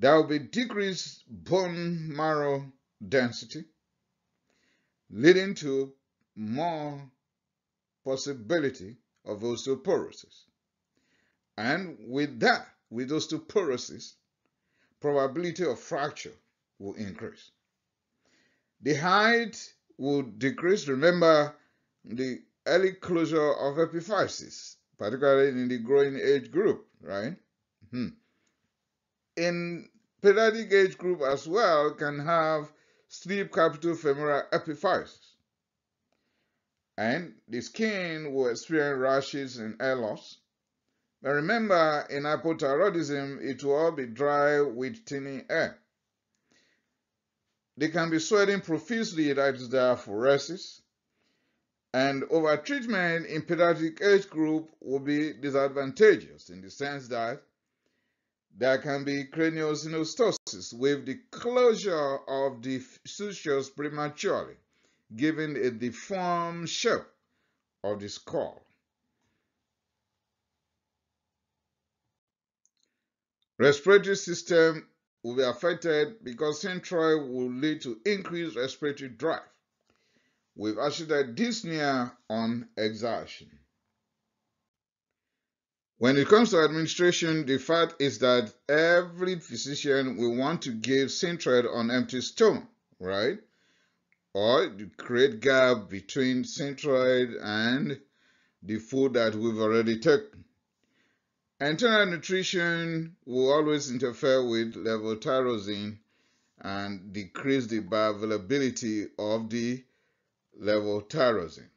There will be decreased bone marrow density, leading to more possibility of osteoporosis. And with that, with osteoporosis, probability of fracture will increase. The height will decrease. Remember the early closure of epiphysis, particularly in the growing age group, right? Mm -hmm in periodic age group as well can have sleep capital femoral epiphysis. And the skin will experience rashes and air loss. But remember, in hypothyroidism, it will all be dry with thinning hair. They can be sweating profusely, that is diaphoresis. And over treatment in pediatric age group will be disadvantageous in the sense that there can be craniosynostosis with the closure of the sutures prematurely, giving a deformed shape of the skull. Respiratory system will be affected because centroid will lead to increased respiratory drive with acid dyspnea on exertion. When it comes to administration, the fact is that every physician will want to give centroid on empty stomach, right? Or create gap between centroid and the food that we've already taken. Internal nutrition will always interfere with tyrosine and decrease the bioavailability of the tyrosine.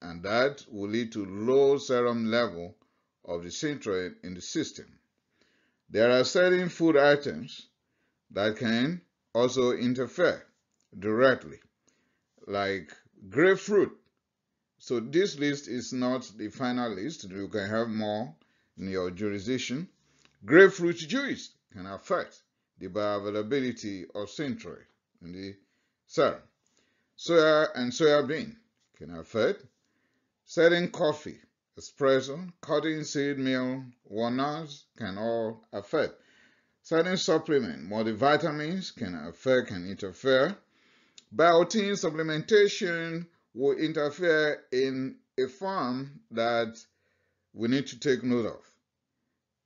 And that will lead to low serum level of the centroid in the system. There are certain food items that can also interfere directly, like grapefruit. So this list is not the final list. You can have more in your jurisdiction. Grapefruit juice can affect the bioavailability of centroid. in the serum. Soya and soya bean can affect certain coffee expression, cutting seed meal, walnuts can all affect. Certain supplements, multivitamins can affect, can interfere. Biotin supplementation will interfere in a form that we need to take note of.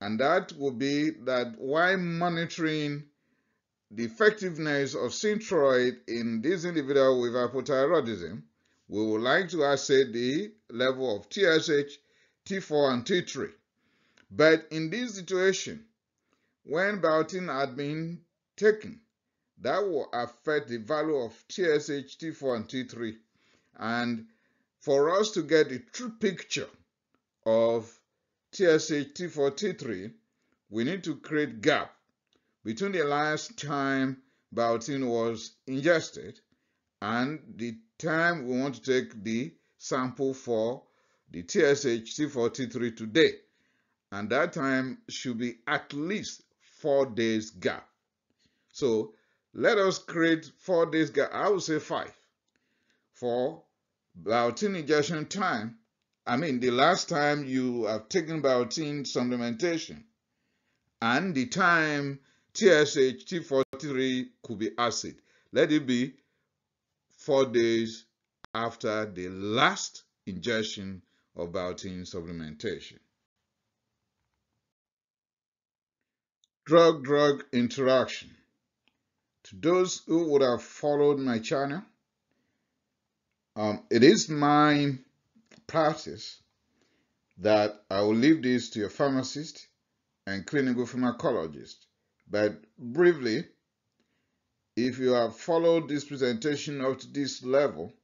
And that will be that while monitoring the effectiveness of Synthroid in this individual with hypothyroidism, we would like to assess the level of TSH, T4, and T3. But in this situation, when biotin had been taken, that will affect the value of TSH, T4, and T3. And for us to get the true picture of TSH, T4, T3, we need to create gap between the last time biotin was ingested and the time we want to take the sample for the TSH C43 today. And that time should be at least four days gap. So let us create four days gap. I would say five for biotin injection time. I mean, the last time you have taken biotin supplementation and the time TSH T43 could be acid. Let it be four days after the last ingestion of biotin supplementation. Drug-drug interaction. To those who would have followed my channel, um, it is my practice that I will leave this to your pharmacist and clinical pharmacologist. But briefly, if you have followed this presentation up to this level,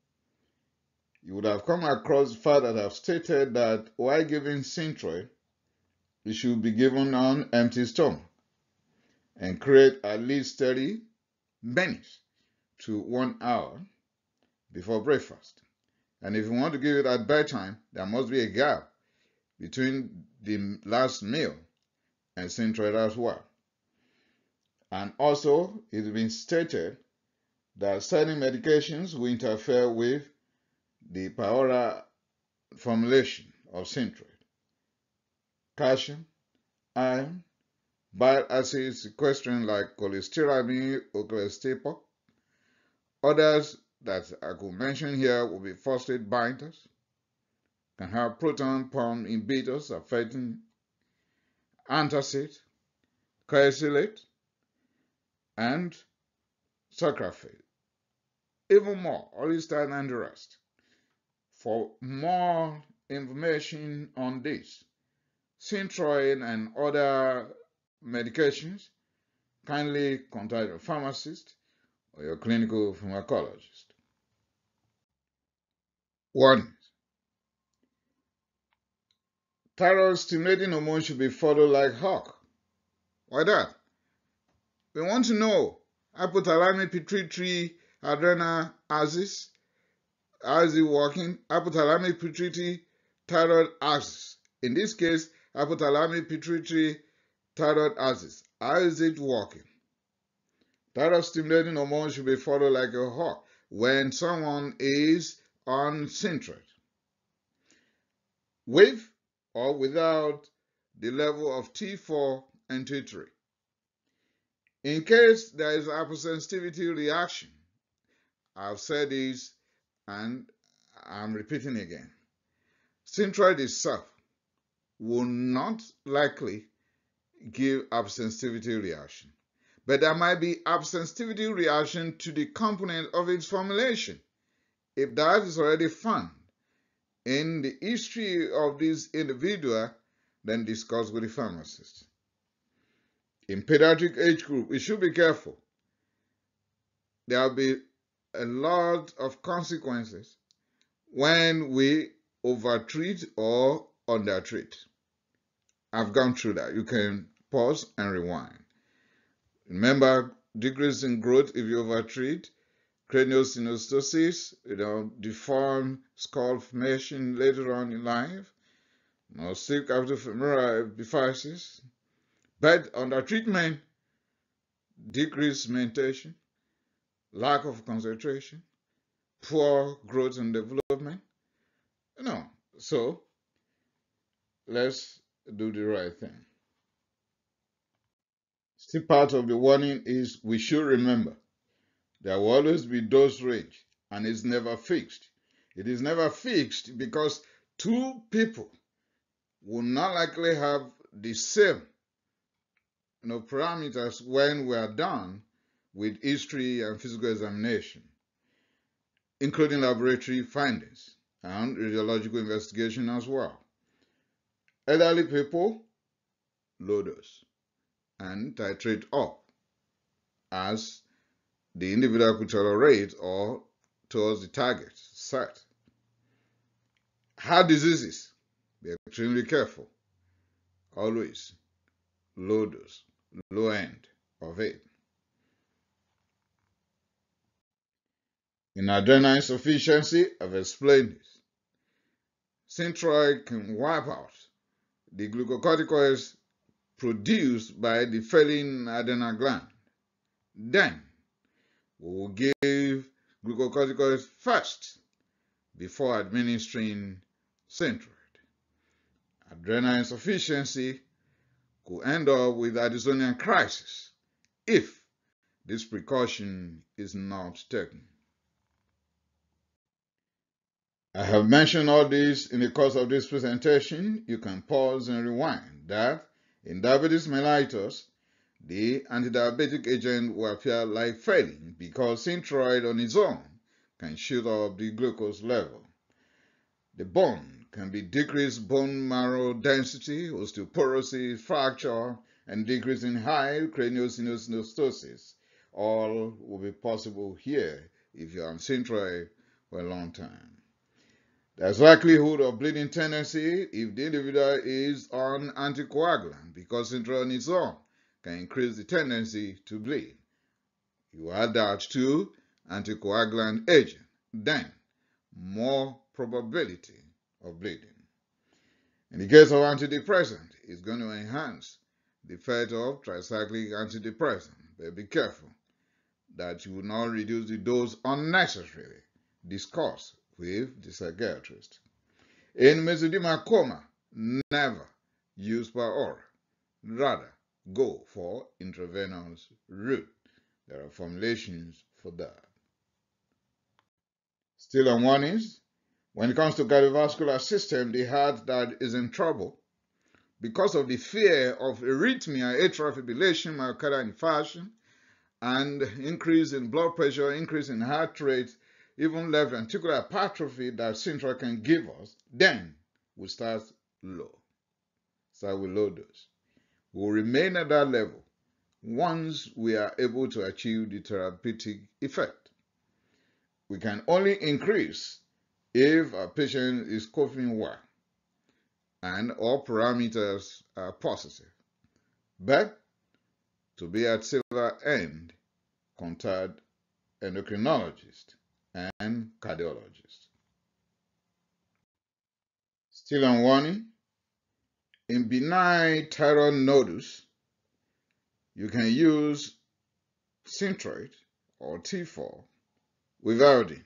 you would have come across the fact that I've stated that while giving sintra, it should be given on empty stomach and create at least 30 minutes to one hour before breakfast. And if you want to give it at bedtime, there must be a gap between the last meal and sintra as well. And also, it's been stated that certain medications will interfere with the Paola formulation of Syntrate. Calcium, iron, bile acid sequestering like cholestyramine or cholestepo. Others that I could mention here will be phosphate binders, can have proton pump inhibitors affecting antacid, carcillate, and sacrifice, even more, Holstein and the rest. For more information on this, Synthroid and other medications, kindly contact your pharmacist or your clinical pharmacologist. One, thyroid stimulating hormone should be followed like hawk. Why that? We want to know hypothalamic pituitary adrenal axis. How is it working? Hypothalamic pituitary thyroid axis. In this case, hypothalamic pituitary thyroid axis. How is it working? Thyroid stimulating hormone should be followed like a hawk when someone is on uncentered. With or without the level of T4 and T3. In case there is a hypersensitivity reaction, I've said this and I'm repeating again. Synthroid itself will not likely give hypersensitivity reaction, but there might be hypersensitivity reaction to the component of its formulation. If that is already found in the history of this individual, then discuss with the pharmacist in pediatric age group, we should be careful. There will be a lot of consequences when we overtreat or undertreat. I've gone through that. You can pause and rewind. Remember, decrease in growth if you overtreat, treat, craniosynostosis, you know, deformed skull formation later on in life, you know, after femoral epiphysis, Bad under treatment, decreased mentation, lack of concentration, poor growth and development. You know, so let's do the right thing. Still part of the warning is we should remember there will always be dose range and it's never fixed. It is never fixed because two people will not likely have the same you know, parameters when we are done with history and physical examination, including laboratory findings and radiological investigation as well. Elderly people, low dose, and titrate up as the individual could tolerate or towards the target set. Heart diseases, be extremely careful, always low dose low end of it. In adrenal insufficiency, I've explained this. Synthroid can wipe out the glucocorticoids produced by the failing adrenal gland. Then, we will give glucocorticoids first before administering Synthroid. Adrenal insufficiency could end up with Addisonian crisis if this precaution is not taken. I have mentioned all this in the course of this presentation. You can pause and rewind that in diabetes mellitus, the antidiabetic agent will appear like failing because synthroid on its own can shoot up the glucose level. The bone can be decreased bone marrow density, osteoporosis, fracture, and decrease in high craniosynostosis. All will be possible here if you're on Syntroid for a long time. There's likelihood of bleeding tendency if the individual is on anticoagulant because intranizole can increase the tendency to bleed. You add that to anticoagulant agent, then more probability of bleeding. In the case of antidepressant, it's going to enhance the effect of tricyclic antidepressant, but be careful that you will not reduce the dose unnecessarily. Discuss with the psychiatrist. In coma, never use per oral. Rather, go for intravenous route. There are formulations for that. Still on warnings, when it comes to cardiovascular system, the heart that is in trouble because of the fear of arrhythmia, atrial fibrillation, myocardial infarction, and increase in blood pressure, increase in heart rate, even left ventricular hypertrophy that Sintra can give us, then we start low. Start with low dose. We'll remain at that level once we are able to achieve the therapeutic effect. We can only increase if a patient is coping well and all parameters are positive. But to be at silver end, contact endocrinologist and cardiologist. Still on warning, in benign thyroid nodus, you can use Synthroid or T4 with iodine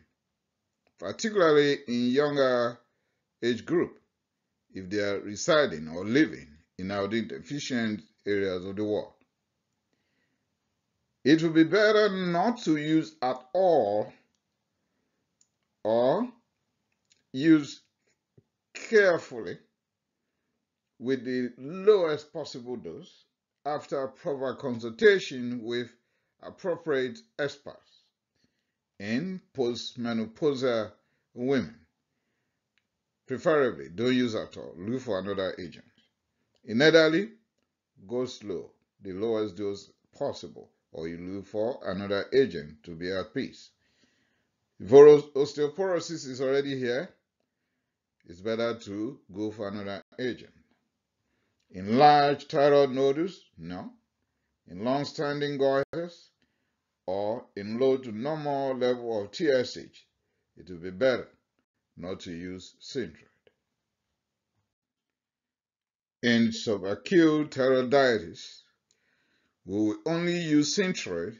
particularly in younger age group if they are residing or living in efficient areas of the world. It would be better not to use at all or use carefully with the lowest possible dose after proper consultation with appropriate experts in postmenopausal women. Preferably, don't use at all. Look for another agent. In elderly, go slow, the lowest dose possible, or you look for another agent to be at peace. If osteoporosis is already here, it's better to go for another agent. In large thyroid nodules, no. In long-standing goiters, or in low to normal level of TSH, it will be better not to use synthroid. In subacute thyroiditis, we will only use synthroid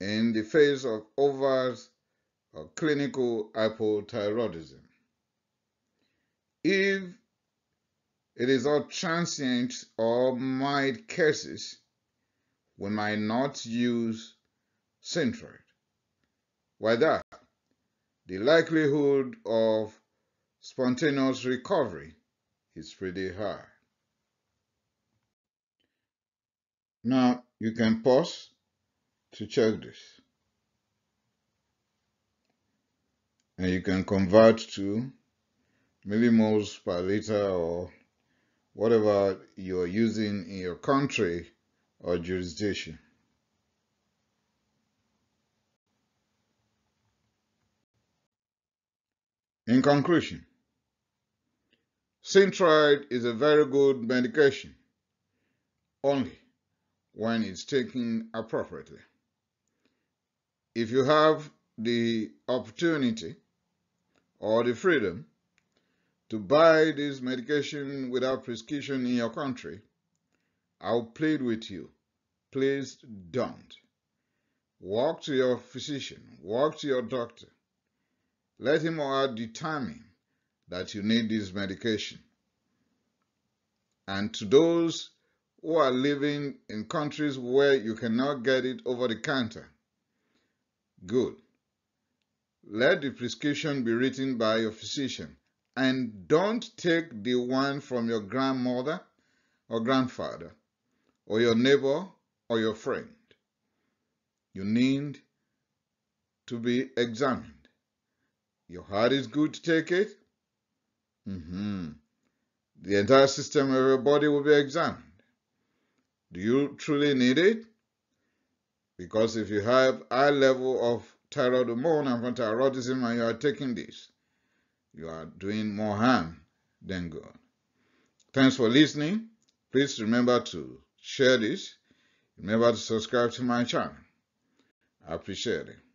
in the phase of overt or clinical hypothyroidism. If it is all transient or mild cases, we might not use centered. Why that? The likelihood of spontaneous recovery is pretty high. Now you can pause to check this. And you can convert to millimoles per liter or whatever you're using in your country or jurisdiction. In conclusion, Sintride is a very good medication only when it's taken appropriately. If you have the opportunity or the freedom to buy this medication without prescription in your country, I'll plead with you, please don't. Walk to your physician, walk to your doctor, let him or her determine that you need this medication. And to those who are living in countries where you cannot get it over the counter, good. Let the prescription be written by your physician and don't take the one from your grandmother or grandfather or your neighbor or your friend. You need to be examined. Your heart is good to take it. Mm-hmm. The entire system of your body will be examined. Do you truly need it? Because if you have high level of thyroid hormone and thyroidism and you are taking this, you are doing more harm than good. Thanks for listening. Please remember to share this. Remember to subscribe to my channel. I appreciate it.